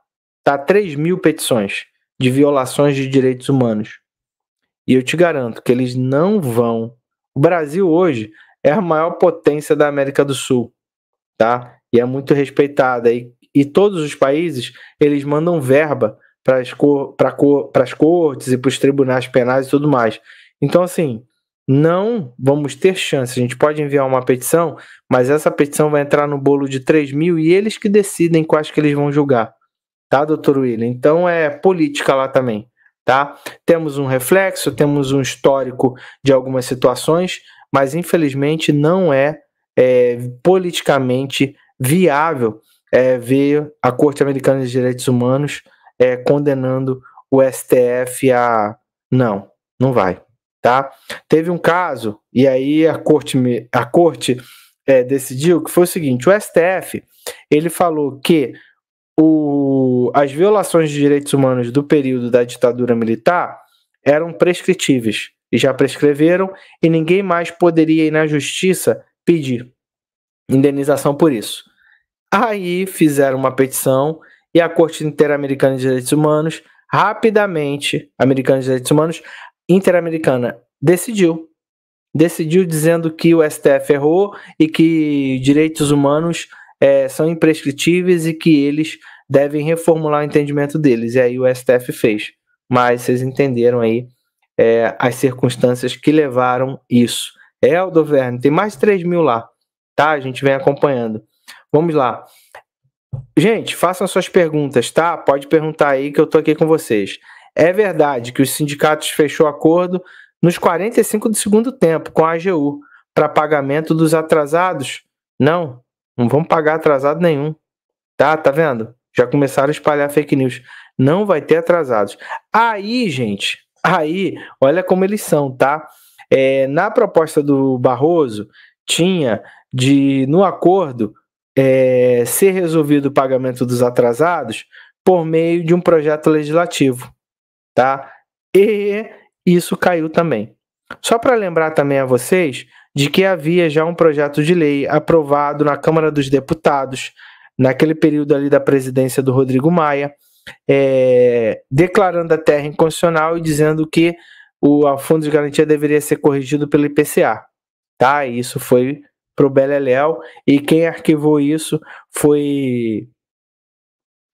Tá? 3 mil petições de violações de direitos humanos. E eu te garanto que eles não vão. O Brasil hoje é a maior potência da América do Sul, tá? E é muito respeitada. aí e todos os países eles mandam verba para as cor, cor, cortes e para os tribunais penais e tudo mais. Então, assim, não vamos ter chance. A gente pode enviar uma petição, mas essa petição vai entrar no bolo de 3 mil e eles que decidem quais que eles vão julgar. Tá, doutor William? Então é política lá também. Tá? Temos um reflexo, temos um histórico de algumas situações, mas infelizmente não é, é politicamente viável é, veio a Corte Americana de Direitos Humanos é, condenando o STF a não, não vai, tá? Teve um caso e aí a Corte a Corte é, decidiu que foi o seguinte: o STF ele falou que o, as violações de direitos humanos do período da ditadura militar eram prescritíveis e já prescreveram e ninguém mais poderia ir na justiça pedir indenização por isso. Aí fizeram uma petição e a Corte Interamericana de Direitos Humanos, rapidamente, Americana de Direitos Humanos, Interamericana, decidiu. Decidiu dizendo que o STF errou e que direitos humanos é, são imprescritíveis e que eles devem reformular o entendimento deles. E aí o STF fez. Mas vocês entenderam aí é, as circunstâncias que levaram isso. É, Aldoverne, tem mais de 3 mil lá, tá? A gente vem acompanhando. Vamos lá. Gente, façam suas perguntas, tá? Pode perguntar aí que eu tô aqui com vocês. É verdade que os sindicatos fechou acordo nos 45 do segundo tempo com a AGU para pagamento dos atrasados? Não, não vão pagar atrasado nenhum. Tá, tá vendo? Já começaram a espalhar fake news. Não vai ter atrasados. Aí, gente, aí, olha como eles são, tá? É, na proposta do Barroso, tinha de no acordo é, ser resolvido o pagamento dos atrasados por meio de um projeto legislativo, tá? E isso caiu também. Só para lembrar também a vocês de que havia já um projeto de lei aprovado na Câmara dos Deputados, naquele período ali da presidência do Rodrigo Maia, é, declarando a terra inconstitucional e dizendo que o Fundo de Garantia deveria ser corrigido pelo IPCA. Tá? E isso foi para o Beleléu, é e quem arquivou isso foi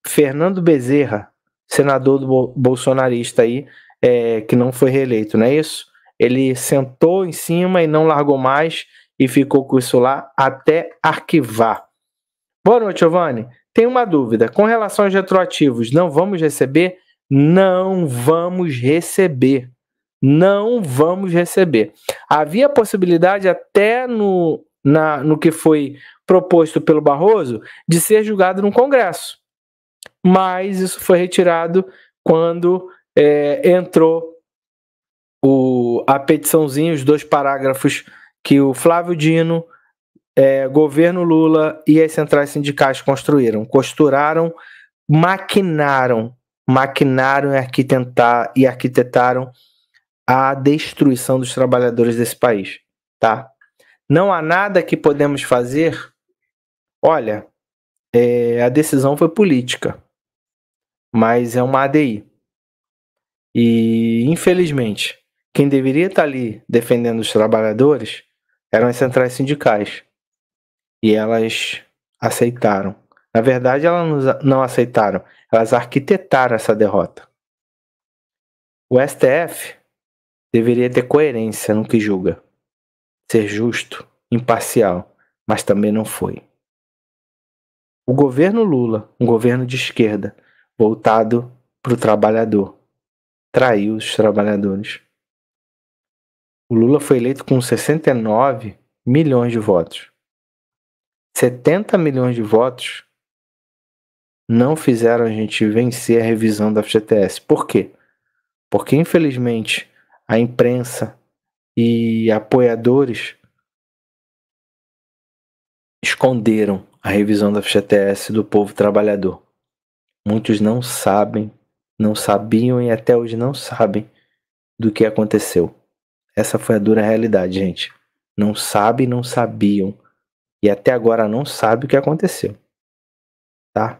Fernando Bezerra, senador do bolsonarista aí, é, que não foi reeleito, não é isso? Ele sentou em cima e não largou mais e ficou com isso lá até arquivar. Boa noite, Giovanni. Tem uma dúvida. Com relação aos retroativos, não vamos receber? Não vamos receber. Não vamos receber. Havia possibilidade até no na, no que foi proposto pelo Barroso de ser julgado no Congresso. Mas isso foi retirado quando é, entrou o, a petiçãozinha, os dois parágrafos que o Flávio Dino, é, governo Lula e as centrais sindicais construíram, costuraram, maquinaram, maquinaram e, arquitetar, e arquitetaram a destruição dos trabalhadores desse país, tá? não há nada que podemos fazer, olha, é, a decisão foi política, mas é uma ADI. E, infelizmente, quem deveria estar ali defendendo os trabalhadores eram as centrais sindicais. E elas aceitaram. Na verdade, elas não aceitaram, elas arquitetaram essa derrota. O STF deveria ter coerência no que julga ser justo, imparcial, mas também não foi. O governo Lula, um governo de esquerda, voltado para o trabalhador, traiu os trabalhadores. O Lula foi eleito com 69 milhões de votos. 70 milhões de votos não fizeram a gente vencer a revisão da FGTS. Por quê? Porque, infelizmente, a imprensa, e apoiadores esconderam a revisão da FGTS do povo trabalhador. Muitos não sabem, não sabiam e até hoje não sabem do que aconteceu. Essa foi a dura realidade, gente. Não sabem não sabiam e até agora não sabe o que aconteceu. Tá?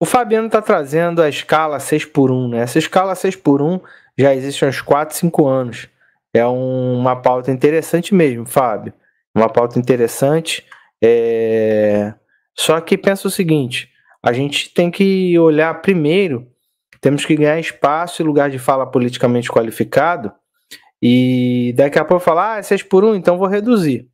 O Fabiano está trazendo a escala 6 por 1, né? Essa escala 6 por 1 já existe há uns 4, 5 anos. É um, uma pauta interessante mesmo, Fábio. Uma pauta interessante. É... Só que pensa o seguinte: a gente tem que olhar primeiro, temos que ganhar espaço e lugar de fala politicamente qualificado. E daqui a pouco falar, ah, 6 por 1, então vou reduzir.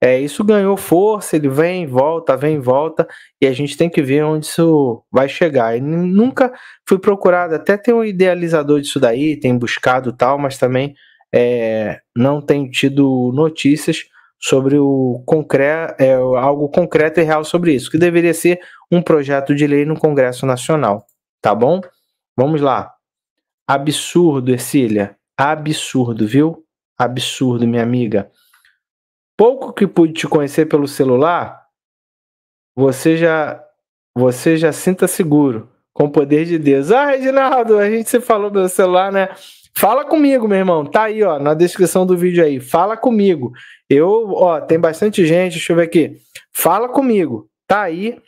É, isso ganhou força, ele vem, volta, vem, volta, e a gente tem que ver onde isso vai chegar. E nunca fui procurado, até tem um idealizador disso daí, tem buscado tal, mas também é, não tem tido notícias sobre o concreto, é, algo concreto e real sobre isso, que deveria ser um projeto de lei no Congresso Nacional, tá bom? Vamos lá. Absurdo, Ercília. Absurdo, viu? Absurdo, minha amiga pouco que pude te conhecer pelo celular, você já você já sinta seguro com o poder de Deus. Ah, Reginaldo, a gente se falou pelo celular, né? Fala comigo, meu irmão. Tá aí, ó, na descrição do vídeo aí. Fala comigo. Eu, ó, tem bastante gente, deixa eu ver aqui. Fala comigo. Tá aí.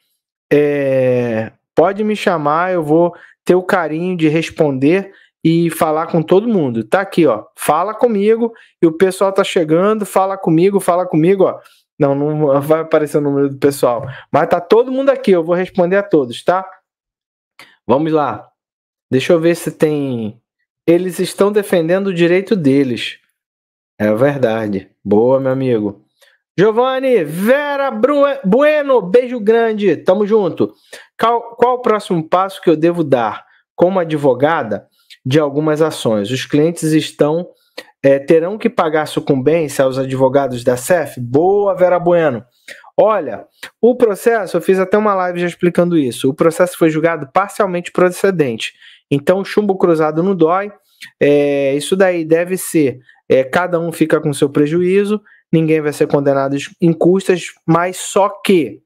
É... Pode me chamar, eu vou ter o carinho de responder e falar com todo mundo. Tá aqui, ó. Fala comigo e o pessoal tá chegando, fala comigo, fala comigo, ó. Não, não vai aparecer o número do pessoal, mas tá todo mundo aqui, eu vou responder a todos, tá? Vamos lá. Deixa eu ver se tem eles estão defendendo o direito deles. É verdade. Boa, meu amigo. Giovanni, Vera Bueno, beijo grande, tamo junto. Qual, qual o próximo passo que eu devo dar? Como advogada, de algumas ações. Os clientes estão é, terão que pagar sucumbência aos advogados da CEF? Boa, Vera Bueno. Olha, o processo, eu fiz até uma live já explicando isso. O processo foi julgado parcialmente procedente. Então, chumbo cruzado não dói. É, isso daí deve ser: é, cada um fica com seu prejuízo, ninguém vai ser condenado em custas, mas só que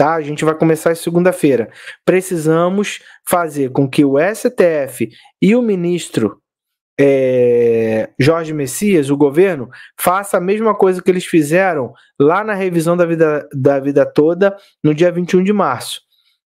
tá? A gente vai começar segunda-feira. Precisamos fazer com que o STF e o ministro é, Jorge Messias, o governo, faça a mesma coisa que eles fizeram lá na revisão da vida, da vida toda no dia 21 de março.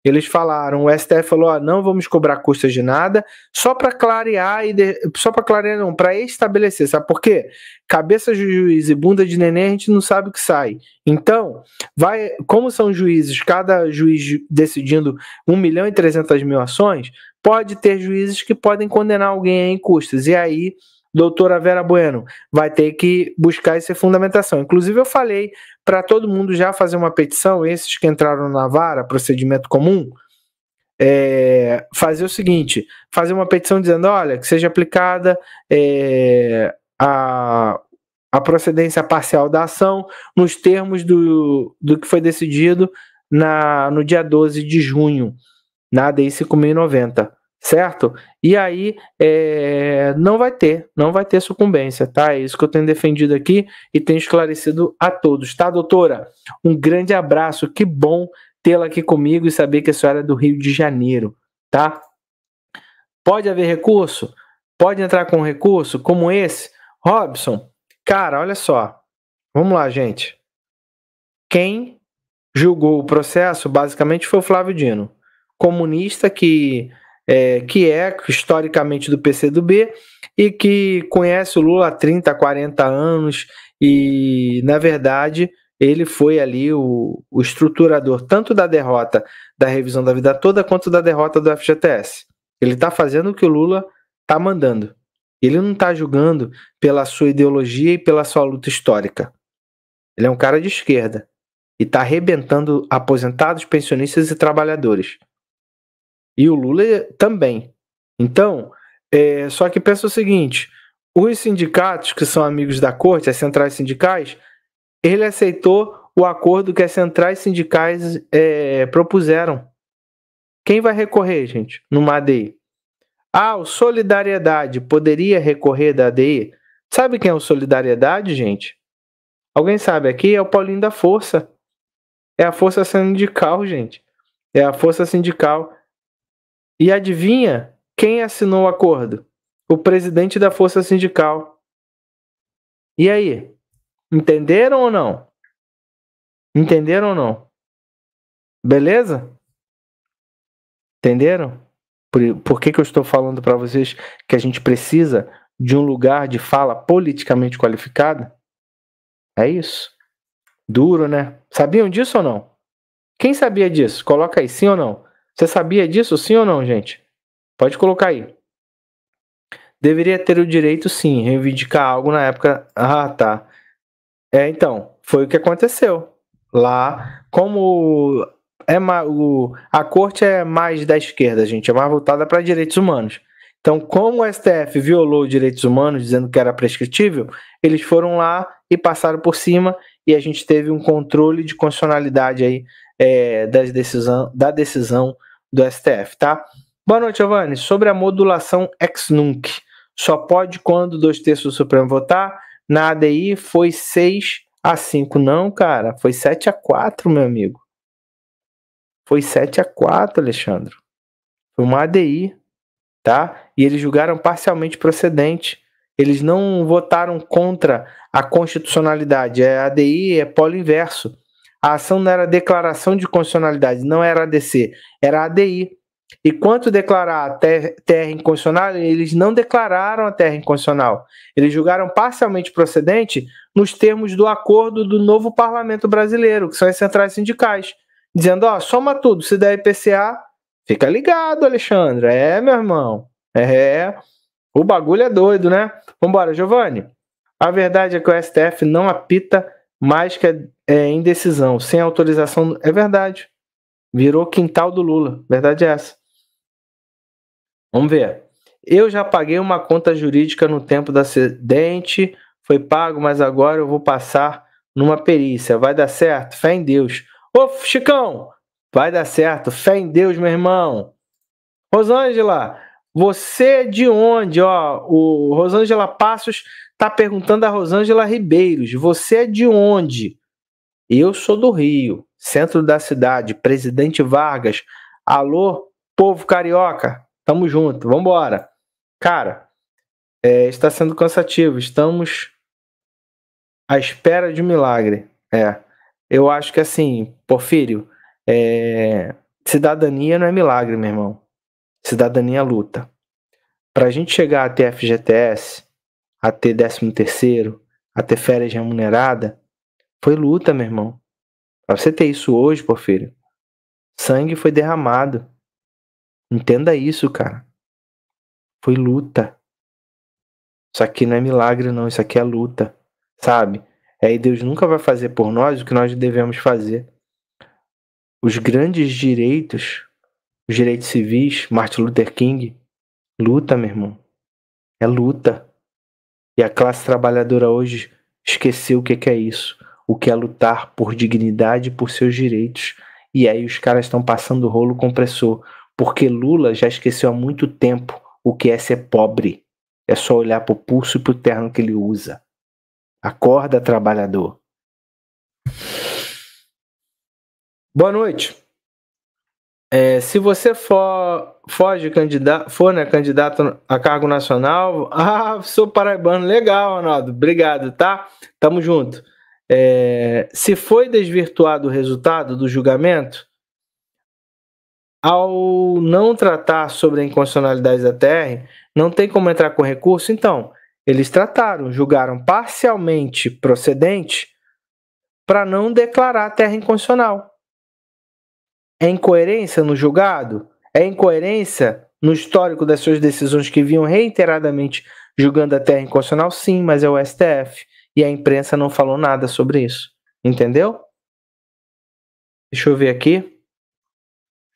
Eles falaram, o STF falou, ah, não vamos cobrar custas de nada, só para clarear e de... só para clarear não, para estabelecer, sabe por quê? Cabeça de juiz e bunda de neném a gente não sabe o que sai. Então, vai, como são juízes, cada juiz decidindo 1 milhão e 300 mil ações, pode ter juízes que podem condenar alguém em custas. E aí doutora Vera Bueno, vai ter que buscar essa fundamentação. Inclusive, eu falei para todo mundo já fazer uma petição, esses que entraram na vara, procedimento comum, é, fazer o seguinte: fazer uma petição dizendo, olha, que seja aplicada é, a, a procedência parcial da ação nos termos do, do que foi decidido na, no dia 12 de junho, na ADI 5090 certo? E aí é, não vai ter, não vai ter sucumbência, tá? É isso que eu tenho defendido aqui e tenho esclarecido a todos, tá, doutora? Um grande abraço, que bom tê-la aqui comigo e saber que a senhora é do Rio de Janeiro, tá? Pode haver recurso? Pode entrar com recurso como esse? Robson, cara, olha só. Vamos lá, gente. Quem julgou o processo, basicamente, foi o Flávio Dino, comunista que é, que é historicamente do PCdoB e que conhece o Lula há 30, 40 anos e, na verdade, ele foi ali o, o estruturador tanto da derrota da revisão da vida toda quanto da derrota do FGTS. Ele está fazendo o que o Lula está mandando. Ele não está julgando pela sua ideologia e pela sua luta histórica. Ele é um cara de esquerda e está arrebentando aposentados, pensionistas e trabalhadores. E o Lula também. Então, é, só que pensa o seguinte: os sindicatos que são amigos da corte, as centrais sindicais, ele aceitou o acordo que as centrais sindicais é, propuseram. Quem vai recorrer, gente, numa ADI? Ah, o Solidariedade poderia recorrer da ADI? Sabe quem é o Solidariedade, gente? Alguém sabe aqui? É o Paulinho da Força. É a Força Sindical, gente. É a Força Sindical. E adivinha quem assinou o acordo? O presidente da força sindical. E aí? Entenderam ou não? Entenderam ou não? Beleza? Entenderam? Por, por que, que eu estou falando para vocês que a gente precisa de um lugar de fala politicamente qualificada? É isso. Duro, né? Sabiam disso ou não? Quem sabia disso? Coloca aí, sim ou não? Você sabia disso, sim ou não, gente? Pode colocar aí. Deveria ter o direito, sim, reivindicar algo na época. Ah, tá. É, então, foi o que aconteceu. Lá, como é o, a corte é mais da esquerda, gente, é mais voltada para direitos humanos. Então, como o STF violou direitos humanos, dizendo que era prescritível, eles foram lá e passaram por cima e a gente teve um controle de constitucionalidade aí é, das decisão, da decisão do STF, tá? Boa noite, Giovanni. Sobre a modulação ex nunc, só pode quando dois terços do Supremo votar? Na ADI foi 6 a 5. Não, cara, foi 7 a 4, meu amigo. Foi 7 a 4, Alexandre. Foi uma ADI, tá? E eles julgaram parcialmente procedente. Eles não votaram contra a constitucionalidade. É, a ADI, é polo inverso. A ação não era declaração de constitucionalidade, não era ADC, era ADI. E quanto declarar a terra inconstitucional, eles não declararam a terra inconstitucional. Eles julgaram parcialmente procedente nos termos do acordo do novo parlamento brasileiro, que são as centrais sindicais, dizendo: ó, soma tudo, se der IPCA, fica ligado, Alexandre. É, meu irmão. É. O bagulho é doido, né? Vambora, Giovanni. A verdade é que o STF não apita mais que é, é indecisão, sem autorização. É verdade. Virou quintal do Lula. Verdade é essa. Vamos ver. Eu já paguei uma conta jurídica no tempo do acidente, foi pago, mas agora eu vou passar numa perícia. Vai dar certo? Fé em Deus. Ô, Chicão, vai dar certo. Fé em Deus, meu irmão. Rosângela, você de onde? Ó, o Rosângela Passos Está perguntando a Rosângela Ribeiros, você é de onde? Eu sou do Rio, centro da cidade, Presidente Vargas. Alô, povo carioca, tamo junto, vambora. Cara, é, está sendo cansativo, estamos à espera de um milagre. É, eu acho que assim, Porfírio, é, cidadania não é milagre, meu irmão. Cidadania é luta. Para a gente chegar até a FGTS, a ter 13 terceiro, a ter férias remuneradas, foi luta, meu irmão. Pra você ter isso hoje, Porfírio, sangue foi derramado. Entenda isso, cara. Foi luta. Isso aqui não é milagre, não. Isso aqui é luta, sabe? Aí é, Deus nunca vai fazer por nós o que nós devemos fazer. Os grandes direitos, os direitos civis, Martin Luther King, luta, meu irmão. É luta. E a classe trabalhadora hoje esqueceu o que, é isso, o que é lutar por dignidade e por seus direitos. E aí os caras estão passando rolo compressor, porque Lula já esqueceu há muito tempo o que é ser pobre. É só olhar para o pulso e para o terno que ele usa. Acorda, trabalhador. Boa noite. É, se você for, foge candidato, for né, candidato a cargo nacional, ah, sou paraibano, legal, Ronaldo, obrigado, tá? Tamo junto. É, se foi desvirtuado o resultado do julgamento, ao não tratar sobre a inconstitucionalidade da TR, não tem como entrar com recurso, então, eles trataram, julgaram parcialmente procedente para não declarar a terra inconstitucional. É incoerência no julgado? É incoerência no histórico das suas decisões que vinham reiteradamente julgando a terra inconstitucional? Sim, mas é o STF. E a imprensa não falou nada sobre isso. Entendeu? Deixa eu ver aqui. Deixa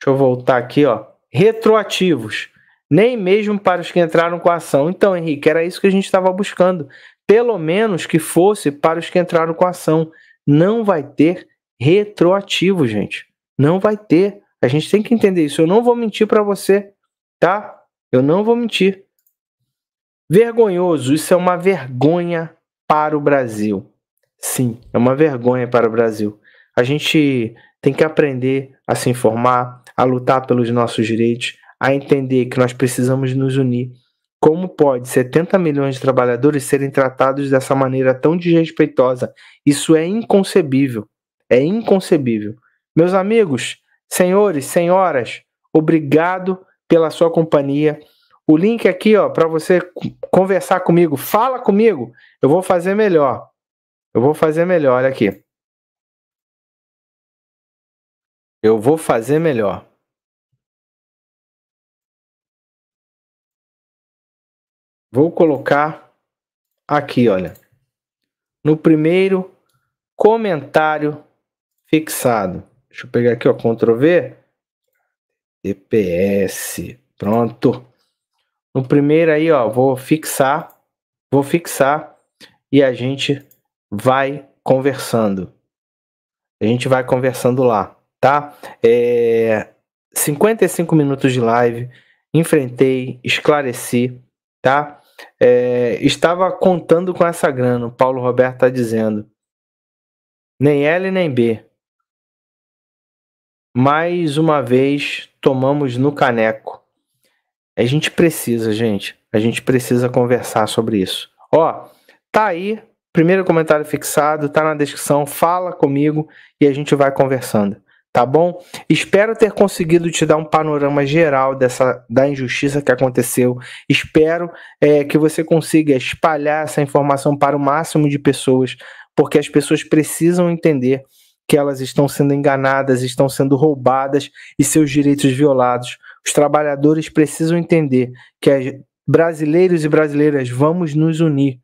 eu voltar aqui, ó. Retroativos. Nem mesmo para os que entraram com a ação. Então, Henrique, era isso que a gente estava buscando. Pelo menos que fosse para os que entraram com a ação. Não vai ter retroativo, gente. Não vai ter. A gente tem que entender isso. Eu não vou mentir para você, tá? Eu não vou mentir. Vergonhoso, isso é uma vergonha para o Brasil. Sim, é uma vergonha para o Brasil. A gente tem que aprender a se informar, a lutar pelos nossos direitos, a entender que nós precisamos nos unir. Como pode 70 milhões de trabalhadores serem tratados dessa maneira tão desrespeitosa? Isso é inconcebível. É inconcebível. Meus amigos, senhores, senhoras, obrigado pela sua companhia. O link aqui, ó, para você conversar comigo, fala comigo, eu vou fazer melhor. Eu vou fazer melhor, olha aqui. Eu vou fazer melhor. Vou colocar aqui, olha. No primeiro comentário fixado. Deixa eu pegar aqui, ó, Ctrl V. DPS. Pronto. No primeiro aí, ó, vou fixar, vou fixar e a gente vai conversando. A gente vai conversando lá, tá? É 55 minutos de live, enfrentei, esclareci, tá? É, estava contando com essa grana, o Paulo Roberto está dizendo. Nem L nem B mais uma vez tomamos no caneco. A gente precisa, gente. A gente precisa conversar sobre isso. Ó, tá aí. Primeiro comentário fixado, tá na descrição. Fala comigo e a gente vai conversando. Tá bom? Espero ter conseguido te dar um panorama geral dessa da injustiça que aconteceu. Espero é, que você consiga espalhar essa informação para o máximo de pessoas, porque as pessoas precisam entender que elas estão sendo enganadas, estão sendo roubadas e seus direitos violados. Os trabalhadores precisam entender que brasileiros e brasileiras vamos nos unir.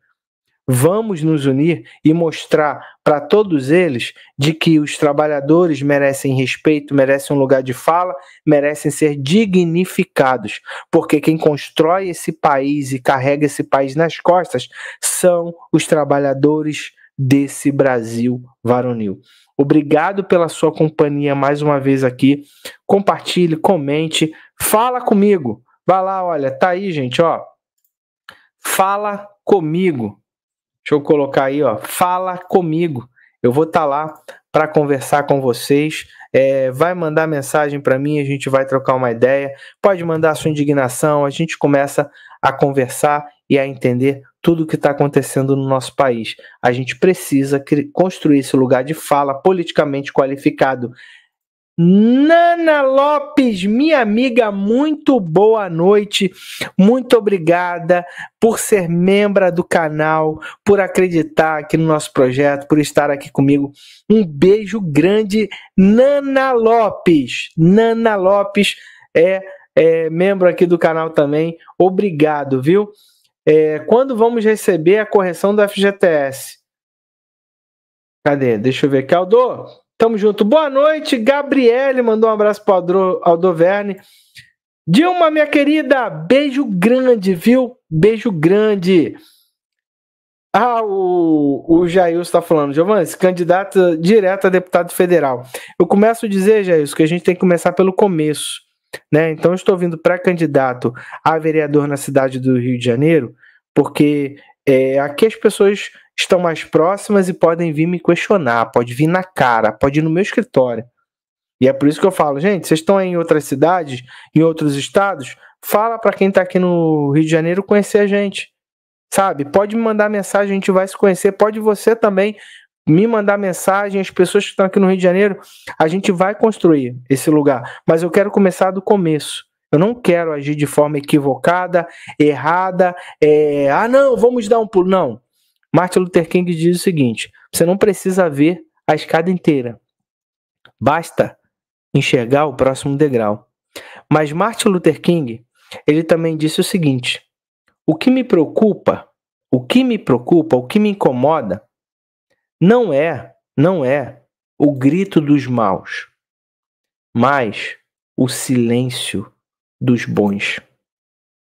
Vamos nos unir e mostrar para todos eles de que os trabalhadores merecem respeito, merecem um lugar de fala, merecem ser dignificados, porque quem constrói esse país e carrega esse país nas costas são os trabalhadores desse Brasil varonil. Obrigado pela sua companhia mais uma vez aqui. Compartilhe, comente, fala comigo. Vai lá, olha, tá aí, gente, ó. Fala comigo. Deixa eu colocar aí, ó. Fala comigo. Eu vou estar tá lá para conversar com vocês. É, vai mandar mensagem para mim, a gente vai trocar uma ideia. Pode mandar sua indignação, a gente começa a conversar e a entender tudo o que está acontecendo no nosso país. A gente precisa construir esse lugar de fala politicamente qualificado. Nana Lopes, minha amiga, muito boa noite. Muito obrigada por ser membro do canal, por acreditar aqui no nosso projeto, por estar aqui comigo. Um beijo grande, Nana Lopes. Nana Lopes é, é membro aqui do canal também. Obrigado, viu? É, quando vamos receber a correção do FGTS? Cadê? Deixa eu ver aqui, Aldo. Tamo junto. Boa noite, Gabriele. Mandou um abraço para Aldo, Aldo Verne. Dilma, minha querida, beijo grande, viu? Beijo grande. Ah, o, o Jair está falando, Giovanni, candidato direto a deputado federal. Eu começo a dizer, Jair, que a gente tem que começar pelo começo. Né? Então, estou vindo para candidato a vereador na cidade do Rio de Janeiro, porque é, aqui as pessoas estão mais próximas e podem vir me questionar, pode vir na cara, pode ir no meu escritório. E é por isso que eu falo, gente, vocês estão em outras cidades, em outros estados, fala para quem está aqui no Rio de Janeiro conhecer a gente. Sabe? Pode me mandar mensagem, a gente vai se conhecer. Pode você também me mandar mensagem, as pessoas que estão aqui no Rio de Janeiro, a gente vai construir esse lugar. Mas eu quero começar do começo. Eu não quero agir de forma equivocada, errada. É, ah, não, vamos dar um pulo. Não. Martin Luther King diz o seguinte: você não precisa ver a escada inteira. Basta enxergar o próximo degrau. Mas Martin Luther King, ele também disse o seguinte: o que me preocupa, o que me preocupa, o que me incomoda não é, não é o grito dos maus, mas o silêncio dos bons.